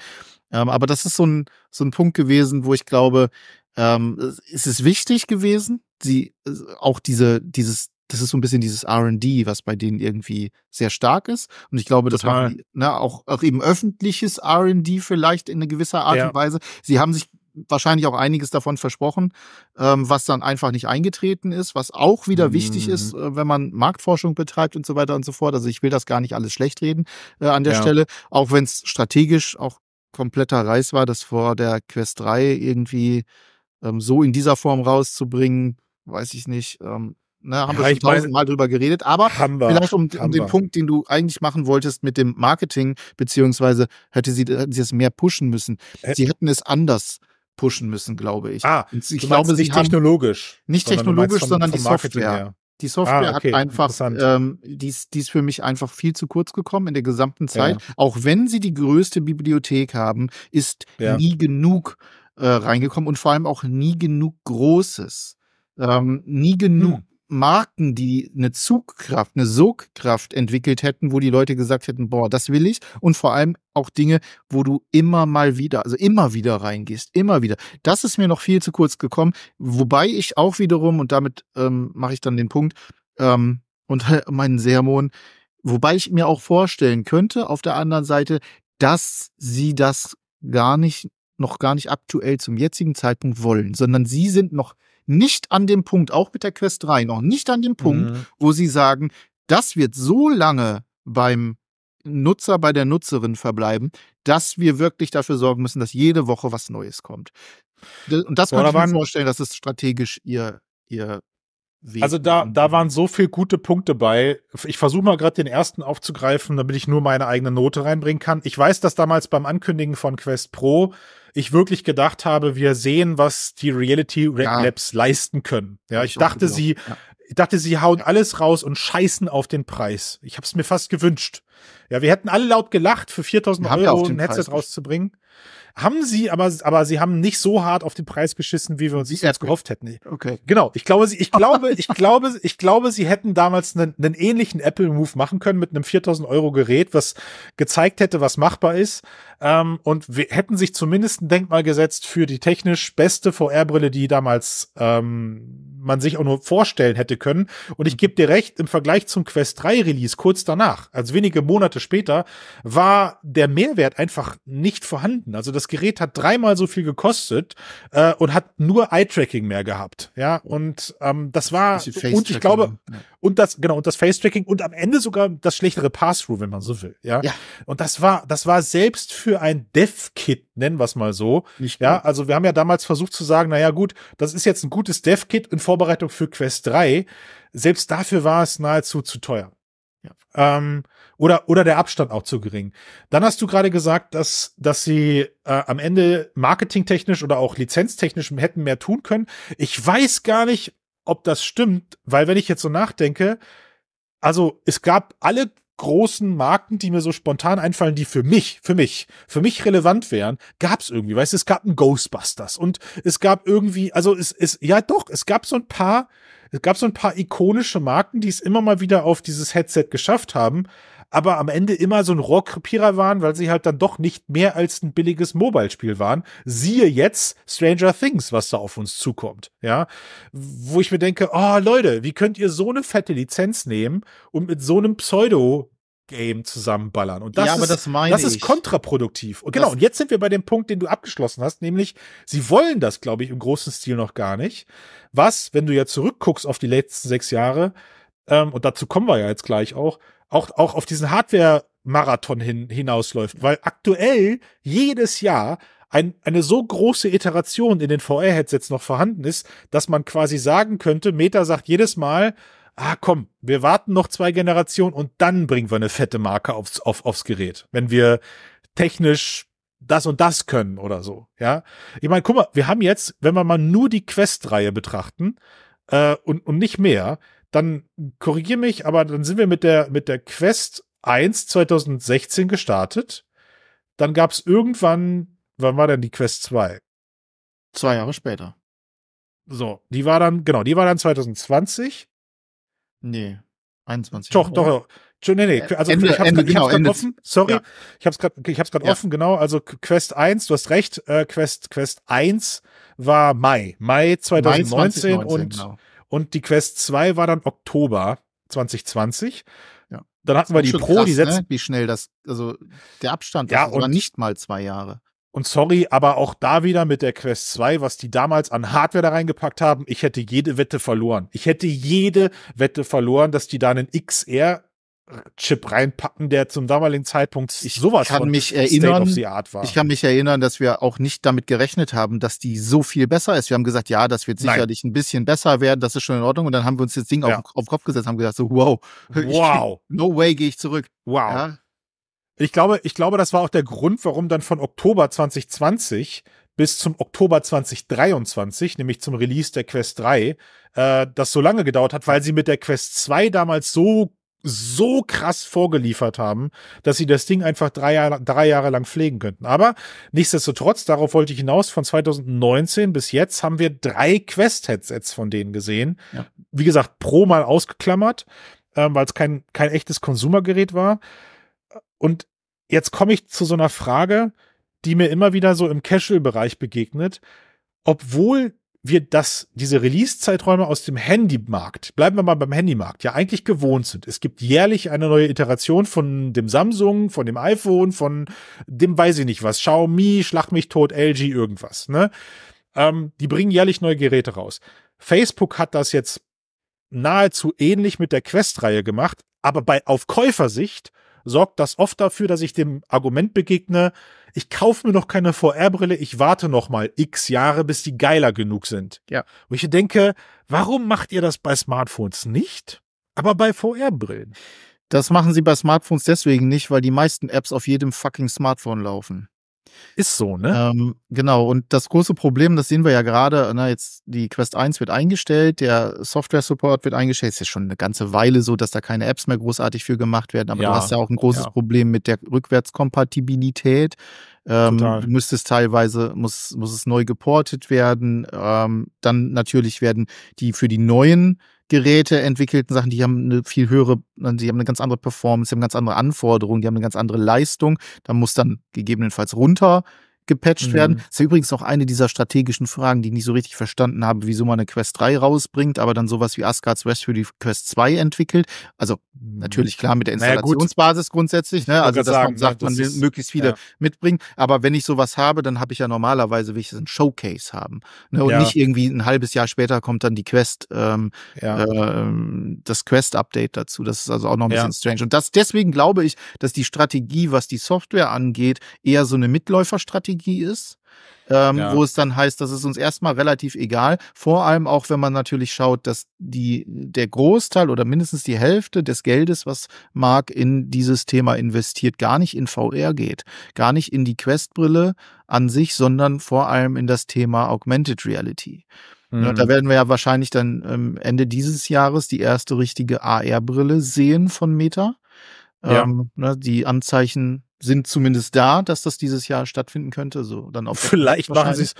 Ähm, aber das ist so ein, so ein Punkt gewesen, wo ich glaube, ähm, es ist wichtig gewesen, sie, äh, auch diese, dieses das ist so ein bisschen dieses RD, was bei denen irgendwie sehr stark ist. Und ich glaube, das war ne, auch, auch eben öffentliches RD vielleicht in einer gewisser Art ja. und Weise. Sie haben sich wahrscheinlich auch einiges davon versprochen, ähm, was dann einfach nicht eingetreten ist, was auch wieder mhm. wichtig ist, mhm. äh, wenn man Marktforschung betreibt und so weiter und so fort. Also ich will das gar nicht alles schlecht reden äh, an der ja. Stelle, auch wenn es strategisch auch kompletter Reiß war, das vor der Quest 3 irgendwie ähm, so in dieser Form rauszubringen, weiß ich nicht. Ähm, Ne, haben ja, wir schon tausendmal drüber geredet, aber wir, vielleicht um, um den Punkt, den du eigentlich machen wolltest mit dem Marketing, beziehungsweise hätte sie, hätten sie es mehr pushen müssen. Äh? Sie hätten es anders pushen müssen, glaube ich. Ah, ich glaube, nicht technologisch. Nicht technologisch, sondern, von, sondern von die Marketing Software. Her. Die Software ah, okay. hat einfach, ähm, die, ist, die ist für mich einfach viel zu kurz gekommen in der gesamten Zeit. Ja. Auch wenn sie die größte Bibliothek haben, ist ja. nie genug äh, reingekommen und vor allem auch nie genug Großes. Ähm, nie genug hm. Marken, die eine Zugkraft, eine Sogkraft entwickelt hätten, wo die Leute gesagt hätten, boah, das will ich. Und vor allem auch Dinge, wo du immer mal wieder, also immer wieder reingehst, immer wieder. Das ist mir noch viel zu kurz gekommen, wobei ich auch wiederum, und damit ähm, mache ich dann den Punkt ähm, und meinen Sermon, wobei ich mir auch vorstellen könnte, auf der anderen Seite, dass sie das gar nicht noch gar nicht aktuell zum jetzigen Zeitpunkt wollen, sondern sie sind noch nicht an dem Punkt, auch mit der Quest 3, noch nicht an dem Punkt, mhm. wo sie sagen, das wird so lange beim Nutzer, bei der Nutzerin verbleiben, dass wir wirklich dafür sorgen müssen, dass jede Woche was Neues kommt. Und das kann Oder ich mir vorstellen, dass es strategisch ihr, ihr Weg also da, da waren so viele gute Punkte bei. Ich versuche mal gerade den ersten aufzugreifen, damit ich nur meine eigene Note reinbringen kann. Ich weiß, dass damals beim Ankündigen von Quest Pro ich wirklich gedacht habe, wir sehen, was die Reality Rap Labs leisten können. Ja, ich dachte, sie, ja. ich dachte, sie hauen alles raus und scheißen auf den Preis. Ich habe es mir fast gewünscht. Ja, wir hätten alle laut gelacht, für 4000 Euro ein Headset Preis rauszubringen. Haben sie, aber, aber sie haben nicht so hart auf den Preis geschissen, wie wir uns jetzt gehofft hätten. Okay. Genau. Ich glaube, ich glaube, ich glaube, ich glaube, sie hätten damals einen, einen ähnlichen Apple Move machen können mit einem 4000 Euro Gerät, was gezeigt hätte, was machbar ist ähm, und hätten sich zumindest ein Denkmal gesetzt für die technisch beste VR-Brille, die damals ähm, man sich auch nur vorstellen hätte können. Und ich mhm. gebe dir recht, im Vergleich zum Quest 3 Release kurz danach, also wenige Monate später, war der Mehrwert einfach nicht vorhanden. Also das Gerät hat dreimal so viel gekostet äh, und hat nur Eye-Tracking mehr gehabt. Ja, und ähm, das war und ich glaube ja. und das genau und das Face-Tracking und am Ende sogar das schlechtere Pass-through, wenn man so will. Ja? ja. Und das war das war selbst für für ein Dev-Kit, nennen wir es mal so. ja, genau. also wir haben ja damals versucht zu sagen, naja gut, das ist jetzt ein gutes Dev-Kit in Vorbereitung für Quest 3. Selbst dafür war es nahezu zu teuer. Ja. Ähm, oder, oder der Abstand auch zu gering. Dann hast du gerade gesagt, dass, dass sie äh, am Ende marketingtechnisch oder auch lizenztechnisch hätten mehr tun können. Ich weiß gar nicht, ob das stimmt, weil wenn ich jetzt so nachdenke, also es gab alle großen Marken, die mir so spontan einfallen, die für mich, für mich, für mich relevant wären, gab es irgendwie. Weißt du, es gab einen Ghostbusters und es gab irgendwie, also es ist, ja doch, es gab so ein paar, es gab so ein paar ikonische Marken, die es immer mal wieder auf dieses Headset geschafft haben, aber am Ende immer so ein Rohrkrepierer waren, weil sie halt dann doch nicht mehr als ein billiges Mobile-Spiel waren. Siehe jetzt Stranger Things, was da auf uns zukommt, ja. Wo ich mir denke, oh Leute, wie könnt ihr so eine fette Lizenz nehmen und mit so einem Pseudo Game zusammenballern. Und das ja, ist, das, das ist kontraproduktiv. Und genau, und jetzt sind wir bei dem Punkt, den du abgeschlossen hast, nämlich, sie wollen das, glaube ich, im großen Stil noch gar nicht. Was, wenn du ja zurückguckst auf die letzten sechs Jahre, ähm, und dazu kommen wir ja jetzt gleich auch, auch, auch auf diesen Hardware-Marathon hin, hinausläuft, weil aktuell jedes Jahr ein, eine so große Iteration in den VR-Headsets noch vorhanden ist, dass man quasi sagen könnte, Meta sagt jedes Mal, ah komm, wir warten noch zwei Generationen und dann bringen wir eine fette Marke aufs, auf, aufs Gerät, wenn wir technisch das und das können oder so. Ja, ich meine, guck mal, wir haben jetzt, wenn wir mal nur die Quest-Reihe betrachten äh, und, und nicht mehr, dann korrigier mich, aber dann sind wir mit der mit der Quest 1 2016 gestartet. Dann gab es irgendwann, wann war denn die Quest 2? Zwei Jahre später. So, die war dann, genau, die war dann 2020. Nee, 21. Doch, doch, Nee, nee. Äh, also Ende, ich habe es genau, gerade offen. Sorry. Ja. Ich habe es gerade ich hab's grad ja. offen, genau. Also Quest 1, du hast recht, äh, Quest, Quest 1 war Mai. Mai 2019, Mai 2019 und, genau. und die Quest 2 war dann Oktober 2020. Ja. Dann hatten wir die Pro, krass, die setzt. Ne? Wie schnell das, also der Abstand, das ja, war nicht mal zwei Jahre. Und sorry, aber auch da wieder mit der Quest 2, was die damals an Hardware da reingepackt haben, ich hätte jede Wette verloren. Ich hätte jede Wette verloren, dass die da einen XR Chip reinpacken, der zum damaligen Zeitpunkt ich sowas kann von mich erinnern, State of the Art war. Ich kann mich erinnern, dass wir auch nicht damit gerechnet haben, dass die so viel besser ist. Wir haben gesagt, ja, das wird sicherlich Nein. ein bisschen besser werden, das ist schon in Ordnung. Und dann haben wir uns das Ding ja. auf, auf den Kopf gesetzt, haben gesagt, so, wow. Wow. Ich, no way gehe ich zurück. Wow. Ja? ich glaube, ich glaube, das war auch der Grund, warum dann von Oktober 2020 bis zum Oktober 2023, nämlich zum Release der Quest 3, äh, das so lange gedauert hat, weil sie mit der Quest 2 damals so so krass vorgeliefert haben, dass sie das Ding einfach drei Jahre, drei Jahre lang pflegen könnten. Aber nichtsdestotrotz, darauf wollte ich hinaus, von 2019 bis jetzt haben wir drei Quest-Headsets von denen gesehen. Ja. Wie gesagt, Pro mal ausgeklammert, äh, weil es kein, kein echtes Konsumergerät war. Und jetzt komme ich zu so einer Frage, die mir immer wieder so im Casual-Bereich begegnet, obwohl wir das, diese Release-Zeiträume aus dem Handymarkt, bleiben wir mal beim Handymarkt, ja eigentlich gewohnt sind. Es gibt jährlich eine neue Iteration von dem Samsung, von dem iPhone, von dem weiß ich nicht was, Xiaomi, Schlag mich tot, LG, irgendwas, ne? Ähm, die bringen jährlich neue Geräte raus. Facebook hat das jetzt nahezu ähnlich mit der Quest-Reihe gemacht, aber bei auf Käufersicht sorgt das oft dafür, dass ich dem Argument begegne, ich kaufe mir noch keine VR-Brille, ich warte noch mal x Jahre, bis die geiler genug sind. Ja. Wo ich denke, warum macht ihr das bei Smartphones nicht, aber bei VR-Brillen? Das machen sie bei Smartphones deswegen nicht, weil die meisten Apps auf jedem fucking Smartphone laufen. Ist so, ne? Ähm, genau, und das große Problem, das sehen wir ja gerade, na, ne, jetzt die Quest 1 wird eingestellt, der Software-Support wird eingestellt. Ist ja schon eine ganze Weile so, dass da keine Apps mehr großartig für gemacht werden, aber ja, du hast ja auch ein großes ja. Problem mit der Rückwärtskompatibilität. Ähm, du müsstest teilweise, muss, muss es neu geportet werden. Ähm, dann natürlich werden die für die neuen Geräte entwickelten Sachen, die haben eine viel höhere, also die haben eine ganz andere Performance, die haben ganz andere Anforderungen, die haben eine ganz andere Leistung. Da muss dann gegebenenfalls runter gepatcht mhm. werden. Das ist ja übrigens auch eine dieser strategischen Fragen, die ich nicht so richtig verstanden habe, wieso man eine Quest 3 rausbringt, aber dann sowas wie Asgard's West für die Quest 2 entwickelt. Also mhm. natürlich klar mit der Installationsbasis naja, grundsätzlich, ne? also dass sagen, ne, man sagt, man will ist, möglichst viele ja. mitbringen, aber wenn ich sowas habe, dann habe ich ja normalerweise will ich ein Showcase haben ne? und ja. nicht irgendwie ein halbes Jahr später kommt dann die Quest, ähm, ja. äh, das Quest-Update dazu. Das ist also auch noch ein bisschen strange und das deswegen glaube ich, dass die Strategie, was die Software angeht, eher so eine Mitläuferstrategie Strategie ist, ähm, ja. wo es dann heißt, das ist uns erstmal relativ egal. Vor allem auch, wenn man natürlich schaut, dass die, der Großteil oder mindestens die Hälfte des Geldes, was Mark in dieses Thema investiert, gar nicht in VR geht, gar nicht in die Questbrille an sich, sondern vor allem in das Thema Augmented Reality. Ja, da mhm. werden wir ja wahrscheinlich dann ähm, Ende dieses Jahres die erste richtige AR-Brille sehen von Meta. Ähm, ne, die Anzeichen sind zumindest da, dass das dieses Jahr stattfinden könnte. So dann auf Vielleicht machen sie es.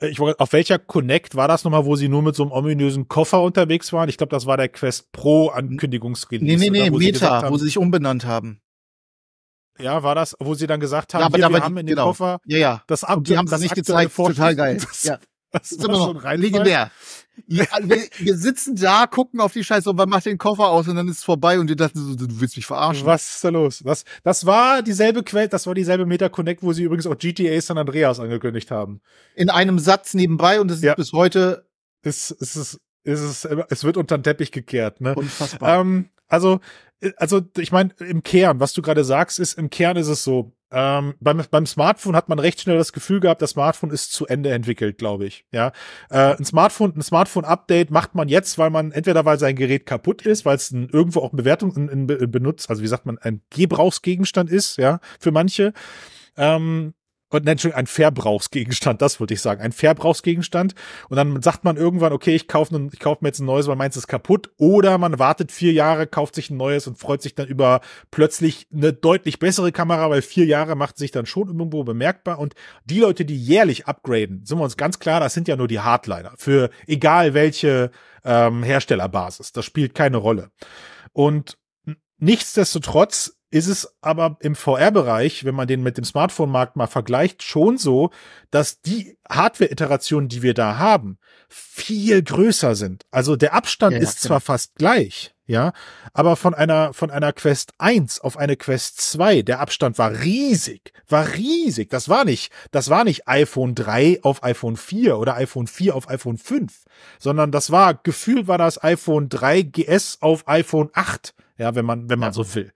Äh, ich wollte, auf welcher Connect war das nochmal, wo sie nur mit so einem ominösen Koffer unterwegs waren? Ich glaube, das war der Quest Pro Ankündigungsrelease. Nee, nee, nee, wo Meta, sie haben, wo sie sich umbenannt haben. Ja, war das, wo sie dann gesagt haben, ja, aber, hier, aber wir die, haben in dem genau. Koffer ja, ja. das ab, Und haben das nicht gezeigt, Forschung, total geil. Das, ja. Das ist immer noch rein legendär. Wir, wir, sitzen da, gucken auf die Scheiße und man macht den Koffer aus und dann ist es vorbei und wir dachten so, du willst mich verarschen. Was ist da los? Was, das war dieselbe Quelle, das war dieselbe Meta Connect, wo sie übrigens auch GTA San Andreas angekündigt haben. In einem Satz nebenbei und das ja. ist bis heute. Es, es, ist, es, ist, es wird unter den Teppich gekehrt. Ne? Unfassbar. Ähm, also, äh, also ich meine, im Kern, was du gerade sagst, ist, im Kern ist es so, ähm, beim, beim Smartphone hat man recht schnell das Gefühl gehabt, das Smartphone ist zu Ende entwickelt, glaube ich. Ja, äh, ein Smartphone, ein Smartphone-Update macht man jetzt, weil man entweder weil sein Gerät kaputt ist, weil es irgendwo auch Bewertung in, in, benutzt, also wie sagt man, ein Gebrauchsgegenstand ist, ja, für manche. Ähm, und Entschuldigung, ein Verbrauchsgegenstand, das wollte ich sagen, ein Verbrauchsgegenstand. Und dann sagt man irgendwann, okay, ich kaufe kauf mir jetzt ein neues, weil meins ist kaputt. Oder man wartet vier Jahre, kauft sich ein neues und freut sich dann über plötzlich eine deutlich bessere Kamera, weil vier Jahre macht sich dann schon irgendwo bemerkbar. Und die Leute, die jährlich upgraden, sind wir uns ganz klar, das sind ja nur die Hardliner. Für egal welche ähm, Herstellerbasis. Das spielt keine Rolle. Und nichtsdestotrotz ist es aber im VR-Bereich, wenn man den mit dem Smartphone-Markt mal vergleicht, schon so, dass die Hardware-Iterationen, die wir da haben, viel größer sind. Also der Abstand ja, ist genau. zwar fast gleich, ja, aber von einer, von einer Quest 1 auf eine Quest 2, der Abstand war riesig, war riesig. Das war nicht, das war nicht iPhone 3 auf iPhone 4 oder iPhone 4 auf iPhone 5, sondern das war, gefühlt war das iPhone 3 GS auf iPhone 8 ja, wenn man, wenn man ja. so will.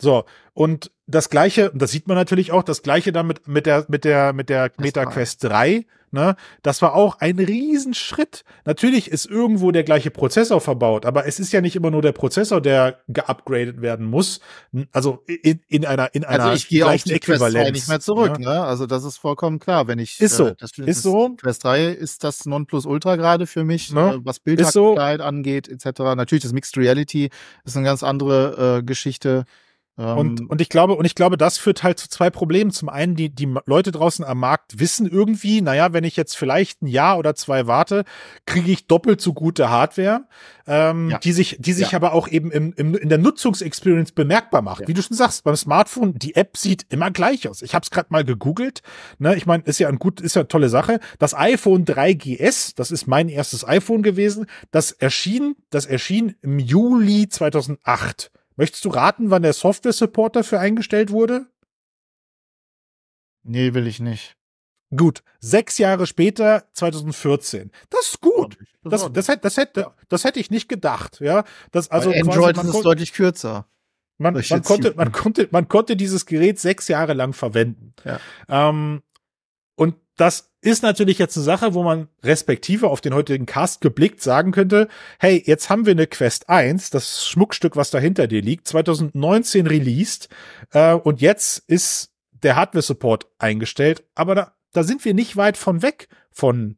So, und das gleiche, das sieht man natürlich auch, das gleiche dann mit, mit der, mit der, mit der Meta Quest 3, ne? Das war auch ein Riesenschritt. Natürlich ist irgendwo der gleiche Prozessor verbaut, aber es ist ja nicht immer nur der Prozessor, der geupgradet werden muss. Also in, in einer, in einer also ich gehe gleichen auf die Äquivalenz. Quest 3 nicht mehr zurück, ja. Ne? ne? Also das ist vollkommen klar, wenn ich, ist so, äh, das, ist das, so. Quest 3 ist das Nonplusultra gerade für mich, ne? Äh, was Bildhaftigkeit so. angeht, etc. Natürlich das Mixed Reality ist eine ganz andere äh, Geschichte. Und, ähm, und ich glaube, und ich glaube, das führt halt zu zwei Problemen. Zum einen, die, die Leute draußen am Markt wissen irgendwie, naja, wenn ich jetzt vielleicht ein Jahr oder zwei warte, kriege ich doppelt so gute Hardware, ähm, ja. die sich, die sich ja. aber auch eben im, im, in der Nutzungsexperience bemerkbar macht. Ja. Wie du schon sagst, beim Smartphone, die App sieht immer gleich aus. Ich habe es gerade mal gegoogelt. Ne? Ich meine, ist ja ein gut, ist ja eine tolle Sache. Das iPhone 3GS, das ist mein erstes iPhone gewesen, das erschien, das erschien im Juli 2008. Möchtest du raten, wann der Software-Support dafür eingestellt wurde? Nee, will ich nicht. Gut, sechs Jahre später, 2014. Das ist gut. Das, das, hätte, das, hätte, das hätte ich nicht gedacht. Ja, das, also Bei Android quasi, ist es deutlich kürzer. Man, man konnte, man, konnte, man konnte dieses Gerät sechs Jahre lang verwenden. Ja. Ähm, und das ist natürlich jetzt eine Sache, wo man respektive auf den heutigen Cast geblickt sagen könnte, hey, jetzt haben wir eine Quest 1, das Schmuckstück, was da hinter dir liegt, 2019 released äh, und jetzt ist der Hardware-Support eingestellt, aber da, da sind wir nicht weit von weg von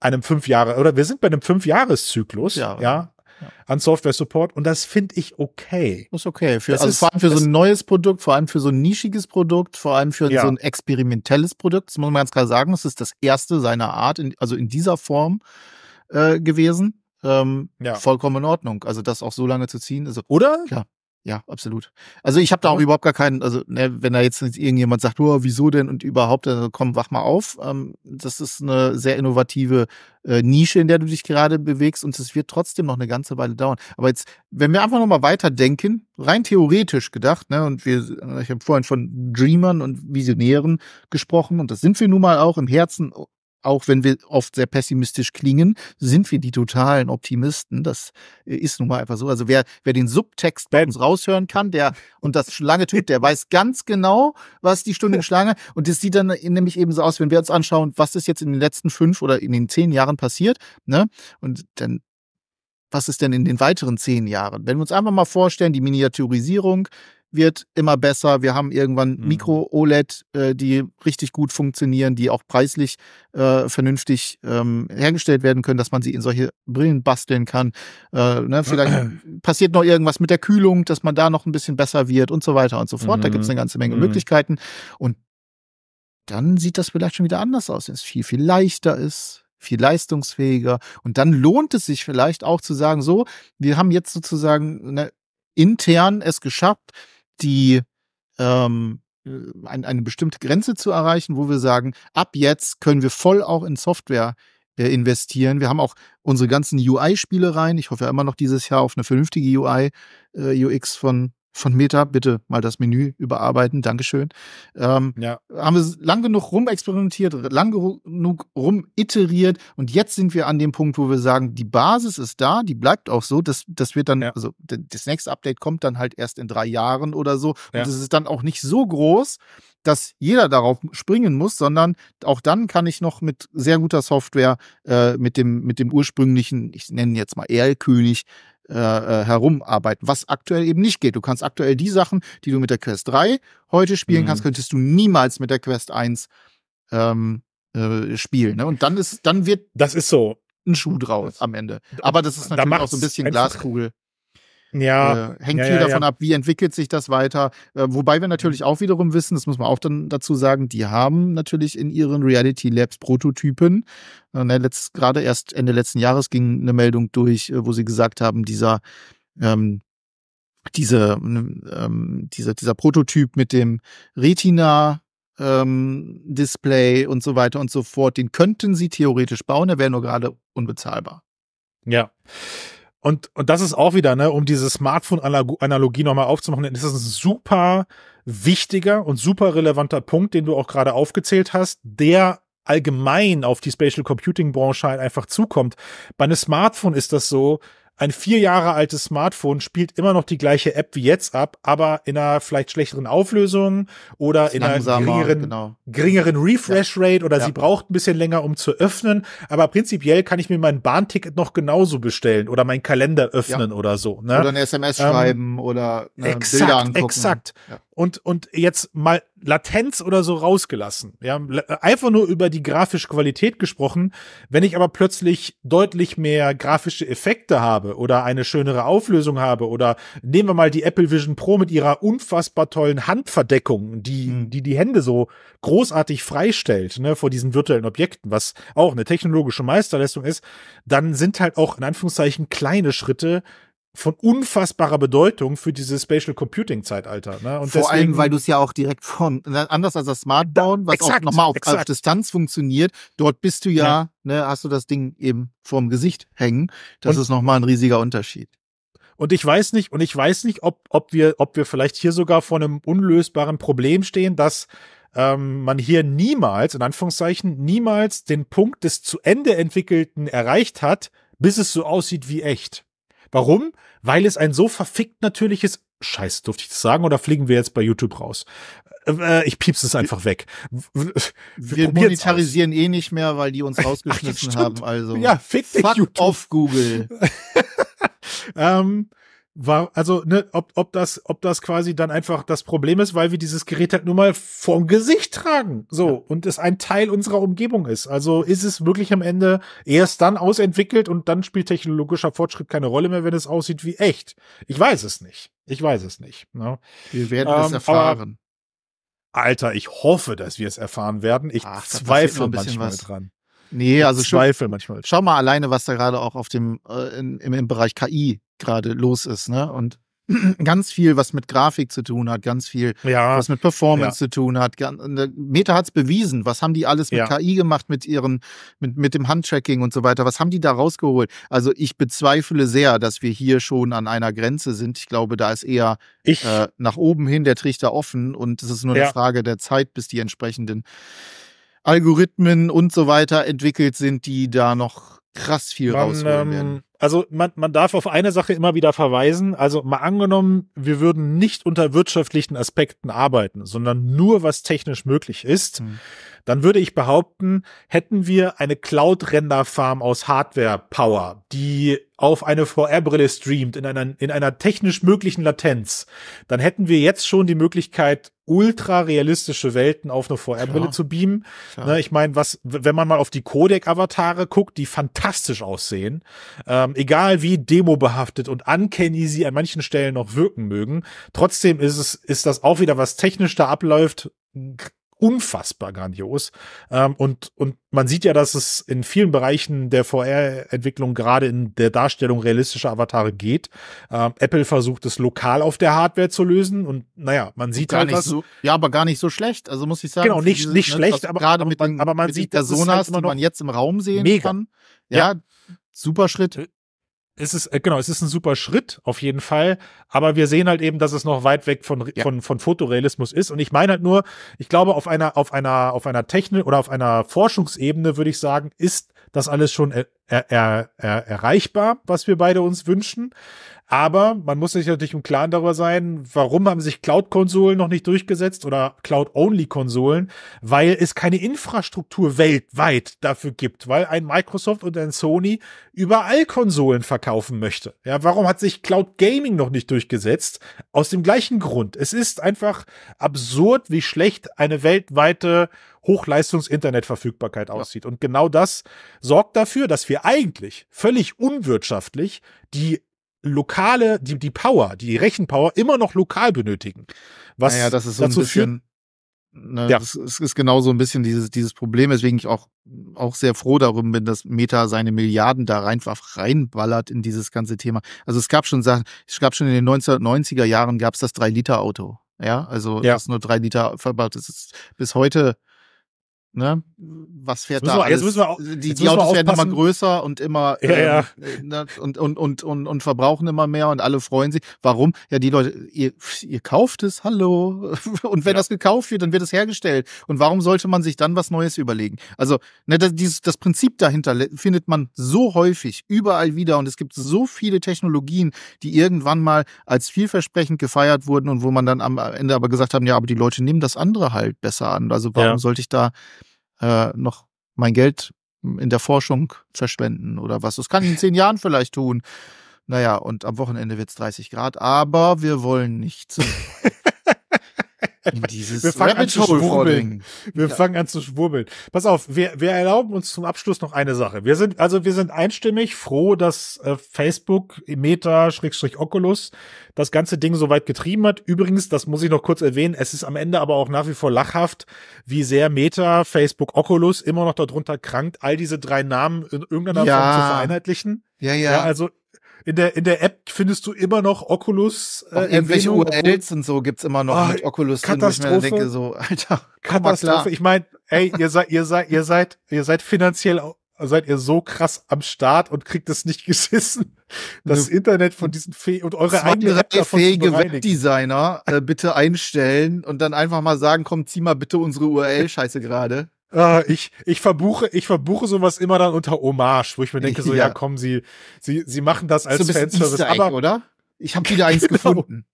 einem fünf Jahre oder wir sind bei einem fünf Jahreszyklus ja. ja ja. an Software Support und das finde ich okay. Das Ist okay. Für, das also ist, vor allem für so ein neues Produkt, vor allem für so ein nischiges Produkt, vor allem für ja. so ein experimentelles Produkt, das muss man ganz klar sagen, es ist das erste seiner Art, in, also in dieser Form äh, gewesen. Ähm, ja. Vollkommen in Ordnung. Also das auch so lange zu ziehen. Also, Oder? Ja. Ja, absolut. Also ich habe da auch mhm. überhaupt gar keinen, also ne, wenn da jetzt irgendjemand sagt, oh, wieso denn und überhaupt, dann also, komm, wach mal auf. Ähm, das ist eine sehr innovative äh, Nische, in der du dich gerade bewegst und es wird trotzdem noch eine ganze Weile dauern. Aber jetzt, wenn wir einfach nochmal weiterdenken, rein theoretisch gedacht, ne, und wir, äh, ich habe vorhin von Dreamern und Visionären gesprochen und das sind wir nun mal auch im Herzen auch wenn wir oft sehr pessimistisch klingen, sind wir die totalen Optimisten. Das äh, ist nun mal einfach so. Also wer, wer den Subtext bei uns raushören kann, der und das Schlange tut, der weiß ganz genau, was die Stunde Schlange. Und das sieht dann äh, nämlich eben so aus, wenn wir uns anschauen, was ist jetzt in den letzten fünf oder in den zehn Jahren passiert, ne? Und dann was ist denn in den weiteren zehn Jahren? Wenn wir uns einfach mal vorstellen, die Miniaturisierung wird immer besser. Wir haben irgendwann mhm. Mikro-OLED, äh, die richtig gut funktionieren, die auch preislich äh, vernünftig ähm, hergestellt werden können, dass man sie in solche Brillen basteln kann. Äh, ne? Vielleicht passiert noch irgendwas mit der Kühlung, dass man da noch ein bisschen besser wird und so weiter und so fort. Mhm. Da gibt es eine ganze Menge mhm. Möglichkeiten. Und dann sieht das vielleicht schon wieder anders aus, wenn es viel, viel leichter ist viel leistungsfähiger. Und dann lohnt es sich vielleicht auch zu sagen, so, wir haben jetzt sozusagen ne, intern es geschafft, die ähm, äh, ein, eine bestimmte Grenze zu erreichen, wo wir sagen, ab jetzt können wir voll auch in Software äh, investieren. Wir haben auch unsere ganzen UI-Spiele rein. Ich hoffe ja immer noch dieses Jahr auf eine vernünftige UI, äh, UX von von Meta, bitte mal das Menü überarbeiten, Dankeschön. Ähm, ja. Haben wir lang genug rumexperimentiert, lang genug rumiteriert und jetzt sind wir an dem Punkt, wo wir sagen, die Basis ist da, die bleibt auch so, das, das wird dann, ja. also das nächste Update kommt dann halt erst in drei Jahren oder so und es ist dann auch nicht so groß, dass jeder darauf springen muss, sondern auch dann kann ich noch mit sehr guter Software, äh, mit, dem, mit dem ursprünglichen, ich nenne jetzt mal Erlkönig, äh, äh, herumarbeiten, was aktuell eben nicht geht. Du kannst aktuell die Sachen, die du mit der Quest 3 heute spielen mhm. kannst, könntest du niemals mit der Quest 1 ähm, äh, spielen. Ne? Und dann ist, dann wird das ist so ein Schuh draus am Ende. Aber das ist natürlich da auch so ein bisschen Glaskugel. Ja. Äh, hängt ja, viel ja, davon ja. ab, wie entwickelt sich das weiter. Äh, wobei wir natürlich auch wiederum wissen, das muss man auch dann dazu sagen, die haben natürlich in ihren Reality Labs Prototypen. Äh, ne, gerade erst Ende letzten Jahres ging eine Meldung durch, äh, wo sie gesagt haben, dieser ähm, diese, ne, ähm, dieser, dieser Prototyp mit dem Retina ähm, Display und so weiter und so fort, den könnten sie theoretisch bauen, er wäre nur gerade unbezahlbar. Ja. Und, und das ist auch wieder, ne, um diese Smartphone-Analogie nochmal aufzumachen, ist das ein super wichtiger und super relevanter Punkt, den du auch gerade aufgezählt hast, der allgemein auf die Spatial Computing Branche halt einfach zukommt. Bei einem Smartphone ist das so, ein vier Jahre altes Smartphone spielt immer noch die gleiche App wie jetzt ab, aber in einer vielleicht schlechteren Auflösung oder in einer geringeren, genau. geringeren Refresh-Rate ja. oder ja. sie braucht ein bisschen länger, um zu öffnen. Aber prinzipiell kann ich mir mein Bahnticket noch genauso bestellen oder meinen Kalender öffnen ja. oder so. Ne? Oder eine SMS ähm, schreiben oder ne, exakt, Bilder angucken. Exakt und, und jetzt mal Latenz oder so rausgelassen. Ja, äh, einfach nur über die grafische Qualität gesprochen. Wenn ich aber plötzlich deutlich mehr grafische Effekte habe oder eine schönere Auflösung habe oder nehmen wir mal die Apple Vision Pro mit ihrer unfassbar tollen Handverdeckung, die, hm. die die Hände so großartig freistellt, ne, vor diesen virtuellen Objekten, was auch eine technologische Meisterleistung ist, dann sind halt auch in Anführungszeichen kleine Schritte von unfassbarer Bedeutung für dieses Spatial Computing Zeitalter. Ne? Und vor deswegen, allem, weil du es ja auch direkt von anders als das Smartphone, was exakt, auch nochmal auf, auf, Distanz funktioniert, dort bist du ja, ja, Ne, hast du das Ding eben vorm Gesicht hängen. Das und, ist nochmal ein riesiger Unterschied. Und ich weiß nicht, und ich weiß nicht, ob, ob wir, ob wir vielleicht hier sogar vor einem unlösbaren Problem stehen, dass ähm, man hier niemals, in Anführungszeichen, niemals den Punkt des zu Ende entwickelten erreicht hat, bis es so aussieht wie echt. Warum? Weil es ein so verfickt natürliches Scheiß, durfte ich das sagen oder fliegen wir jetzt bei YouTube raus? Äh, äh ich piepse es einfach weg. Wir, wir monetarisieren eh nicht mehr, weil die uns rausgeschnitten ja, haben. Also ja, fick dich, Fuck YouTube. off Google. ähm, war, also, ne, ob, ob das, ob das quasi dann einfach das Problem ist, weil wir dieses Gerät halt nur mal vorm Gesicht tragen. So. Ja. Und es ein Teil unserer Umgebung ist. Also ist es wirklich am Ende erst dann ausentwickelt und dann spielt technologischer Fortschritt keine Rolle mehr, wenn es aussieht wie echt. Ich weiß es nicht. Ich weiß es nicht. Ne? Wir werden ähm, es erfahren. Alter, ich hoffe, dass wir es erfahren werden. Ich Ach, zweifle manchmal was. dran nee, also Zweifel schon, manchmal. Schau mal alleine, was da gerade auch auf dem äh, in, im, im Bereich KI gerade los ist, ne? Und ganz viel, was mit Grafik zu tun hat, ganz viel, ja. was mit Performance ja. zu tun hat. Ne, Meta hat es bewiesen. Was haben die alles mit ja. KI gemacht, mit ihren, mit, mit dem Handtracking und so weiter? Was haben die da rausgeholt? Also ich bezweifle sehr, dass wir hier schon an einer Grenze sind. Ich glaube, da ist eher äh, nach oben hin der Trichter offen und es ist nur eine Frage der Zeit, bis die entsprechenden Algorithmen und so weiter entwickelt sind, die da noch krass viel man, rausholen werden. Ähm, also man, man darf auf eine Sache immer wieder verweisen. Also mal angenommen, wir würden nicht unter wirtschaftlichen Aspekten arbeiten, sondern nur was technisch möglich ist, mhm. dann würde ich behaupten, hätten wir eine Cloud-Render-Farm aus Hardware-Power, die auf eine VR-Brille streamt, in einer, in einer technisch möglichen Latenz, dann hätten wir jetzt schon die Möglichkeit, ultra realistische Welten auf eine VR-Brille zu beamen. Ja. Ne, ich meine, was, wenn man mal auf die Codec-Avatare guckt, die fantastisch fantastisch aussehen. Ähm, egal wie demobehaftet und uncanny sie an manchen Stellen noch wirken mögen. Trotzdem ist es, ist das auch wieder, was technisch da abläuft, unfassbar grandios. Ähm, und, und man sieht ja, dass es in vielen Bereichen der VR-Entwicklung gerade in der Darstellung realistischer Avatare geht. Ähm, Apple versucht es lokal auf der Hardware zu lösen und naja, man sieht gar halt, nicht so, ja, aber gar nicht so schlecht. Also muss ich sagen, genau nicht dieses, nicht ne, schlecht, aber gerade mit den, aber man mit sieht Personas, halt die man jetzt im Raum sehen mega. kann. Ja, ja. super Schritt es ist, äh, genau, es ist ein super Schritt, auf jeden Fall. Aber wir sehen halt eben, dass es noch weit weg von, ja. von, von Fotorealismus ist. Und ich meine halt nur, ich glaube, auf einer, auf einer, auf einer Technik oder auf einer Forschungsebene würde ich sagen, ist das alles schon äh, er, er, er, erreichbar, was wir beide uns wünschen. Aber man muss sich natürlich im Klaren darüber sein, warum haben sich Cloud-Konsolen noch nicht durchgesetzt oder Cloud-Only-Konsolen, weil es keine Infrastruktur weltweit dafür gibt, weil ein Microsoft und ein Sony überall Konsolen verkaufen möchte. Ja, warum hat sich Cloud Gaming noch nicht durchgesetzt? Aus dem gleichen Grund. Es ist einfach absurd, wie schlecht eine weltweite Hochleistungs-Internet-Verfügbarkeit ja. aussieht. Und genau das sorgt dafür, dass wir eigentlich völlig unwirtschaftlich die lokale, die, die Power, die Rechenpower immer noch lokal benötigen. Was naja, das ist so dazu bisschen. Ne, ja. Das ist, ist genau so ein bisschen dieses, dieses Problem, weswegen ich auch, auch sehr froh darum bin, dass Meta seine Milliarden da rein, reinballert in dieses ganze Thema. Also es gab schon Sachen, es gab schon in den 1990er Jahren gab es das 3-Liter-Auto. Ja, also ja. das nur 3 Liter verbaut. Das ist bis heute Ne? Was fährt da? Wir, alles? Jetzt müssen wir auch, die, die Autos werden immer größer und immer ja, ja. Ähm, äh, ne, und, und, und, und, und verbrauchen immer mehr und alle freuen sich. Warum? Ja, die Leute, ihr, ihr kauft es, hallo. Und wenn ja. das gekauft wird, dann wird es hergestellt. Und warum sollte man sich dann was Neues überlegen? Also, ne, das, dieses, das Prinzip dahinter findet man so häufig, überall wieder. Und es gibt so viele Technologien, die irgendwann mal als vielversprechend gefeiert wurden und wo man dann am Ende aber gesagt haben, ja, aber die Leute nehmen das andere halt besser an. Also warum sollte ich da äh, noch mein Geld in der Forschung verschwenden oder was. Das kann ich in zehn Jahren vielleicht tun. Naja, und am Wochenende wird es 30 Grad, aber wir wollen nicht. Dieses wir fangen an zu schwurbeln. Wir ja. fangen an zu schwurbeln. Pass auf, wir, wir erlauben uns zum Abschluss noch eine Sache. Wir sind, also wir sind einstimmig froh, dass äh, Facebook, Meta, Schrägstrich Oculus das ganze Ding so weit getrieben hat. Übrigens, das muss ich noch kurz erwähnen, es ist am Ende aber auch nach wie vor lachhaft, wie sehr Meta, Facebook, Oculus immer noch darunter krankt, all diese drei Namen in irgendeiner ja. Form zu vereinheitlichen. Ja, ja. ja also in der, in der App findest du immer noch Oculus. Äh, irgendwelche URLs und so gibt's immer noch oh, mit Oculus Katastrophe. Drin, ich mir denke so, Alter. Katastrophe. Ich meine, ey, ihr seid, ihr seid, ihr seid, ihr seid finanziell seid ihr so krass am Start und kriegt es nicht geschissen. Das ne. Internet von diesen Fee und eure eigenen App davon fähige Webdesigner äh, bitte einstellen und dann einfach mal sagen, komm, zieh mal bitte unsere URL-Scheiße gerade. Äh, ich, ich verbuche, ich verbuche sowas immer dann unter Hommage, wo ich mir denke, so, ja, ja komm, sie, sie, sie machen das als so Fanservice. Egg, aber, oder? Ich habe wieder eins genau. gefunden.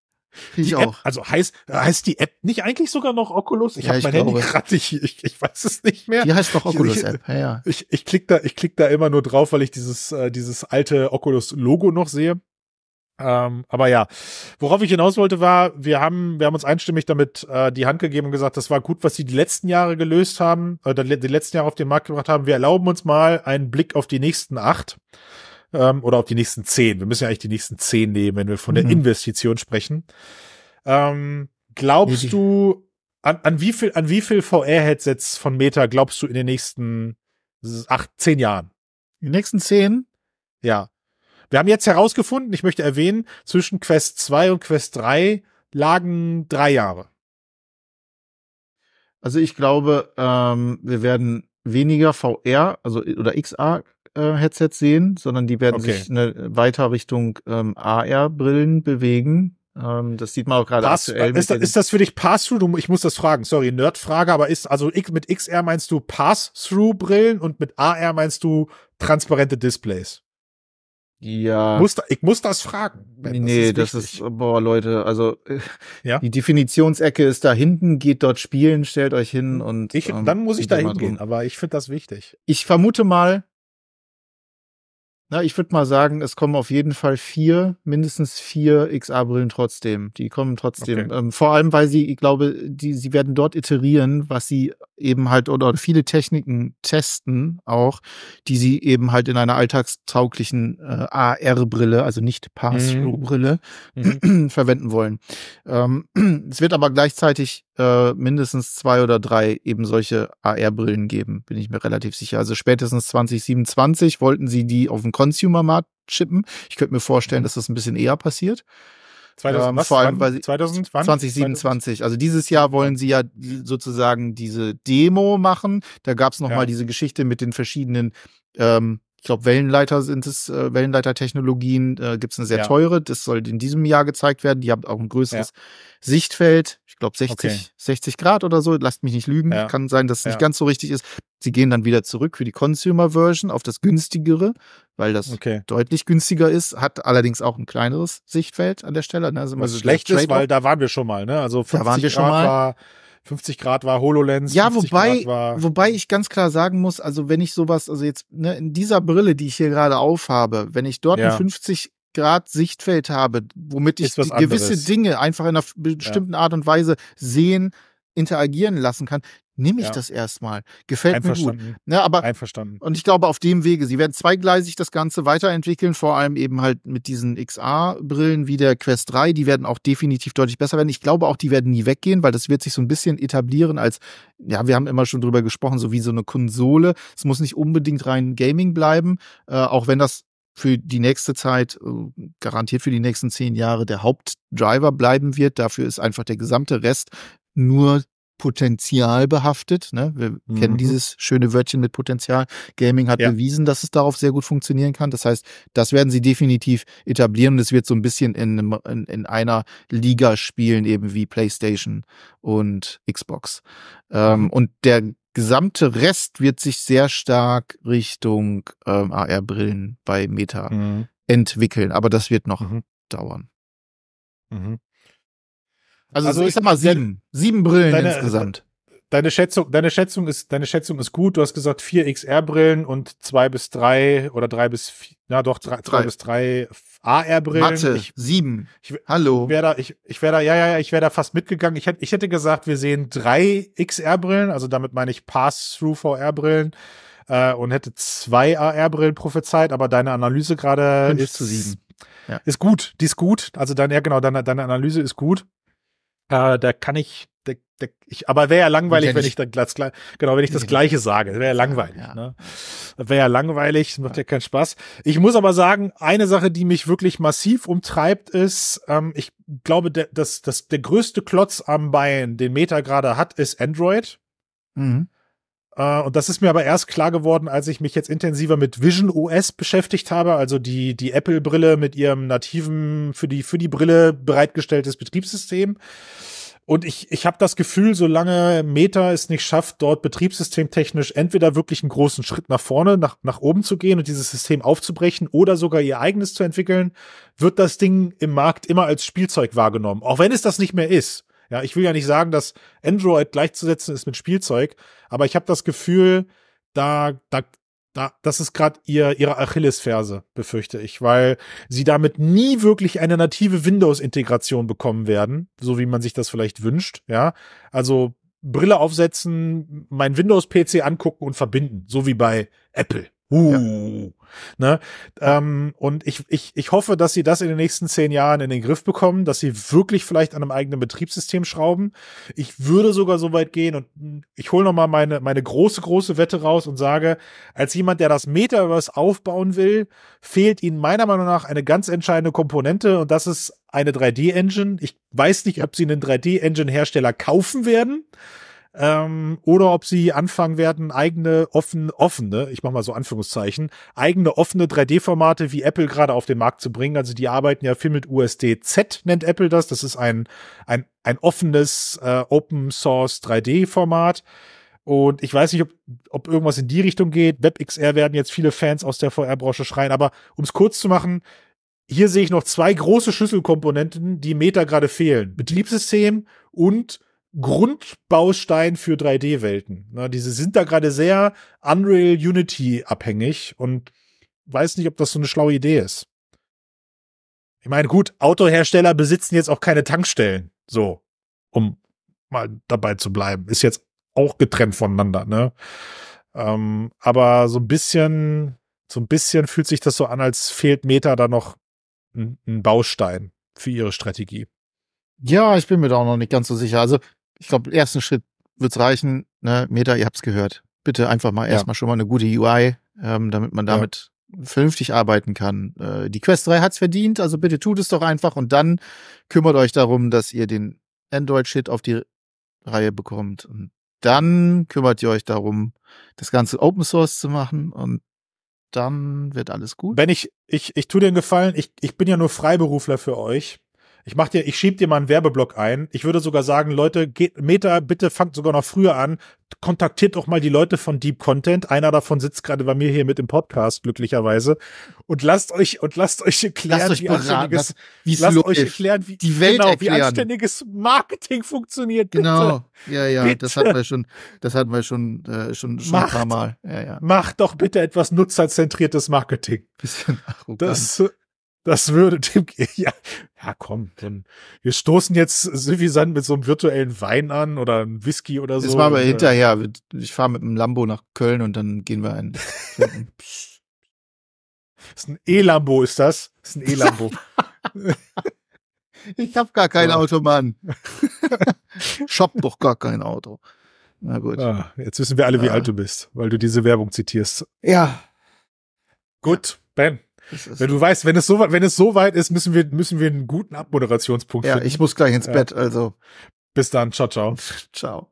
Ich die auch. also heißt, heißt die App nicht eigentlich sogar noch Oculus? Ich ja, habe mein glaube. Handy gerade, ich, ich, ich weiß es nicht mehr. Die heißt doch Oculus App, ja, ja. Ich, ich, ich klick da, ich klick da immer nur drauf, weil ich dieses, äh, dieses alte Oculus Logo noch sehe. Ähm, aber ja, worauf ich hinaus wollte, war, wir haben, wir haben uns einstimmig damit äh, die Hand gegeben und gesagt, das war gut, was sie die letzten Jahre gelöst haben, oder äh, die letzten Jahre auf den Markt gebracht haben. Wir erlauben uns mal einen Blick auf die nächsten acht ähm, oder auf die nächsten zehn. Wir müssen ja eigentlich die nächsten zehn nehmen, wenn wir von mhm. der Investition sprechen. Ähm, glaubst nee, du, an, an wie viel, an wie viel VR-Headsets von Meta glaubst du in den nächsten acht, zehn Jahren? In den nächsten zehn? Ja. Wir haben jetzt herausgefunden, ich möchte erwähnen, zwischen Quest 2 und Quest 3 lagen drei Jahre. Also ich glaube, ähm, wir werden weniger VR, also oder XR äh, Headsets sehen, sondern die werden okay. sich eine, weiter Richtung ähm, AR-Brillen bewegen. Ähm, das sieht man auch gerade aktuell. Ist, ist das für dich Pass-Through? Ich muss das fragen, sorry, Nerd-Frage, aber ist, also mit XR meinst du Pass-Through-Brillen und mit AR meinst du transparente Displays? Ja. Muss da, ich muss das fragen. Ben. nee, das ist, das ist, boah, Leute, also ja? die Definitionsecke ist da hinten, geht dort spielen, stellt euch hin hm. und. Ich, ähm, dann muss ich da hingehen, aber ich finde das wichtig. Ich vermute mal, na, ich würde mal sagen, es kommen auf jeden Fall vier, mindestens vier XA-Brillen trotzdem. Die kommen trotzdem. Okay. Ähm, vor allem, weil sie, ich glaube, die, sie werden dort iterieren, was sie eben halt oder viele Techniken testen auch, die sie eben halt in einer alltagstauglichen äh, AR-Brille, also nicht Pass-Through-Brille, mhm. mhm. verwenden wollen. Ähm, es wird aber gleichzeitig äh, mindestens zwei oder drei eben solche AR-Brillen geben, bin ich mir relativ sicher. Also spätestens 2027 wollten sie die auf den Consumer-Markt chippen. Ich könnte mir vorstellen, mhm. dass das ein bisschen eher passiert. 2000, ähm, was? vor allem, weil sie 2020? 2027. Also dieses Jahr wollen sie ja sozusagen diese Demo machen. Da gab es nochmal ja. diese Geschichte mit den verschiedenen ähm, ich glaube, Wellenleiter sind es, äh, Wellenleitertechnologien äh, gibt es eine sehr ja. teure, das soll in diesem Jahr gezeigt werden. Die haben auch ein größeres ja. Sichtfeld, ich glaube 60, okay. 60 Grad oder so, lasst mich nicht lügen, ja. kann sein, dass es nicht ganz so richtig ist. Sie gehen dann wieder zurück für die Consumer Version auf das günstigere, weil das okay. deutlich günstiger ist, hat allerdings auch ein kleineres Sichtfeld an der Stelle. Ne? Also Was schlecht ist, weil da waren wir schon mal, ne? Also 50 da waren wir schon Grad mal. war 50 Grad war HoloLens. Ja, wobei, wobei ich ganz klar sagen muss, also wenn ich sowas, also jetzt ne, in dieser Brille, die ich hier gerade aufhabe, wenn ich dort ja. ein 50 Grad Sichtfeld habe, womit ich gewisse Dinge einfach in einer bestimmten ja. Art und Weise sehen, interagieren lassen kann, nehme ich ja. das erstmal. Gefällt mir gut. Ja, ne, aber, Einverstanden. Und ich glaube, auf dem Wege, sie werden zweigleisig das Ganze weiterentwickeln, vor allem eben halt mit diesen XA-Brillen wie der Quest 3, die werden auch definitiv deutlich besser werden. Ich glaube auch, die werden nie weggehen, weil das wird sich so ein bisschen etablieren als, ja, wir haben immer schon drüber gesprochen, so wie so eine Konsole. Es muss nicht unbedingt rein Gaming bleiben, äh, auch wenn das für die nächste Zeit, äh, garantiert für die nächsten zehn Jahre, der Hauptdriver bleiben wird. Dafür ist einfach der gesamte Rest nur Potenzial behaftet. Ne? Wir mhm. kennen dieses schöne Wörtchen mit Potenzial. Gaming hat ja. bewiesen, dass es darauf sehr gut funktionieren kann. Das heißt, das werden sie definitiv etablieren und es wird so ein bisschen in, in, in einer Liga spielen, eben wie PlayStation und Xbox. Ähm, mhm. und der gesamte Rest wird sich sehr stark Richtung ähm, AR-Brillen bei Meta mhm. entwickeln. Aber das wird noch mhm. dauern. Mhm. Also, also so, ich sag mal sieben. Sieben Brillen deine, insgesamt. Deine Schätzung, deine Schätzung ist, deine Schätzung ist gut. Du hast gesagt vier XR-Brillen und zwei bis drei oder drei bis vier, na doch, drei, drei. bis drei AR-Brillen. Warte, ich, sieben. Ich, Hallo. Wär da, ich, ich wäre da, ja, ja, ja, ich wäre da fast mitgegangen. Ich hätte, ich hätte gesagt, wir sehen drei XR-Brillen, also damit meine ich Pass-Through-VR-Brillen äh, und hätte zwei AR-Brillen prophezeit, aber deine Analyse gerade ist zu sieben. Ja. Ist gut, die ist gut. Also deine, ja genau, deine, deine Analyse ist gut äh, da kann ich, da, da, ich aber wäre ja langweilig, ja wenn ich das, genau, wenn ich das Gleiche sage. Wäre ja langweilig. Ja. Ne? Wäre ja langweilig, macht ja keinen Spaß. Ich muss aber sagen, eine Sache, die mich wirklich massiv umtreibt, ist, ähm, ich glaube, der, dass, dass der größte Klotz am Bein, den Meta gerade hat, ist Android. Mhm. Äh, und das ist mir aber erst klar geworden, als ich mich jetzt intensiver mit Vision OS beschäftigt habe, also die, die Apple-Brille mit ihrem nativen, für die, für die Brille bereitgestelltes Betriebssystem. Und ich, ich habe das Gefühl, solange Meta es nicht schafft, dort betriebssystemtechnisch entweder wirklich einen großen Schritt nach vorne, nach, nach oben zu gehen und dieses System aufzubrechen oder sogar ihr eigenes zu entwickeln, wird das Ding im Markt immer als Spielzeug wahrgenommen, auch wenn es das nicht mehr ist. Ja, ich will ja nicht sagen, dass Android gleichzusetzen ist mit Spielzeug, aber ich habe das Gefühl, da, da, da, das ist gerade ihr, ihre Achillesferse, befürchte ich, weil sie damit nie wirklich eine native Windows-Integration bekommen werden, so wie man sich das vielleicht wünscht. Ja, also Brille aufsetzen, mein Windows-PC angucken und verbinden, so wie bei Apple Uh. Ja. Ne? Ähm, und ich, ich, ich hoffe, dass sie das in den nächsten zehn Jahren in den Griff bekommen, dass sie wirklich vielleicht an einem eigenen Betriebssystem schrauben. Ich würde sogar so weit gehen und hm, ich hole nochmal meine, meine große, große Wette raus und sage, als jemand, der das Metaverse aufbauen will, fehlt ihnen meiner Meinung nach eine ganz entscheidende Komponente und das ist eine 3D-Engine. Ich weiß nicht, ob sie einen 3D-Engine-Hersteller kaufen werden ähm, oder ob sie anfangen werden, eigene offen, offene, ich mache mal so Anführungszeichen, eigene offene 3D-Formate wie Apple gerade auf den Markt zu bringen. Also die arbeiten ja viel mit USDZ, nennt Apple das. Das ist ein, ein, ein offenes äh, Open Source 3D-Format. Und ich weiß nicht, ob, ob irgendwas in die Richtung geht. WebXR werden jetzt viele Fans aus der VR-Branche schreien, aber um es kurz zu machen, hier sehe ich noch zwei große Schlüsselkomponenten, die Meta gerade fehlen. Betriebssystem und Grundbaustein für 3D-Welten. Ne, diese sind da gerade sehr Unreal Unity abhängig und weiß nicht, ob das so eine schlaue Idee ist. Ich meine, gut, Autohersteller besitzen jetzt auch keine Tankstellen, so, um mal dabei zu bleiben. Ist jetzt auch getrennt voneinander, ne? Ähm, aber so ein bisschen, so ein bisschen fühlt sich das so an, als fehlt Meta da noch ein, ein Baustein für ihre Strategie. Ja, ich bin mir da auch noch nicht ganz so sicher. Also ich glaube, ersten Schritt wird's reichen. Ne? Meta, ihr habt's gehört. Bitte einfach mal ja. erstmal schon mal eine gute UI, ähm, damit man damit ja. vernünftig arbeiten kann. Äh, die Quest 3 hat's verdient, also bitte tut es doch einfach und dann kümmert euch darum, dass ihr den Android-Shit auf die Reihe bekommt. Und dann kümmert ihr euch darum, das Ganze Open Source zu machen und dann wird alles gut. Wenn ich, ich, ich tue dir einen Gefallen, ich, ich bin ja nur Freiberufler für euch. Ich mach dir, ich schieb dir mal einen Werbeblock ein. Ich würde sogar sagen, Leute, geht, Meta, bitte fangt sogar noch früher an. Kontaktiert doch mal die Leute von Deep Content. Einer davon sitzt gerade bei mir hier mit im Podcast, glücklicherweise. Und lasst euch, und lasst euch erklären, lasst euch wie anständiges, das, lasst euch erklären, wie, die Welt genau, erklären. wie anständiges Marketing funktioniert. Bitte. Genau. Ja, ja, bitte. das hatten wir schon, das hatten wir schon, äh, schon, schon macht, ein paar Mal. Ja, ja. Macht doch bitte etwas nutzerzentriertes Marketing. Bisschen arrogant. Das, das würde dem, ja, ja, komm, denn wir stoßen jetzt Sivisan mit so einem virtuellen Wein an oder einem Whisky oder so. Das machen wir äh, hinterher. Ich fahre mit einem Lambo nach Köln und dann gehen wir ein. das ist ein E-Lambo, ist das? das? Ist ein E-Lambo. ich habe gar kein ja. Auto, Mann. Shop doch gar kein Auto. Na gut. Ah, jetzt wissen wir alle, wie ah. alt du bist, weil du diese Werbung zitierst. Ja. Gut, Ben. Wenn du weißt, wenn es so weit, wenn es so weit ist, müssen wir, müssen wir einen guten Abmoderationspunkt ja, finden. Ja, ich muss gleich ins ja. Bett, also. Bis dann, ciao, ciao. ciao.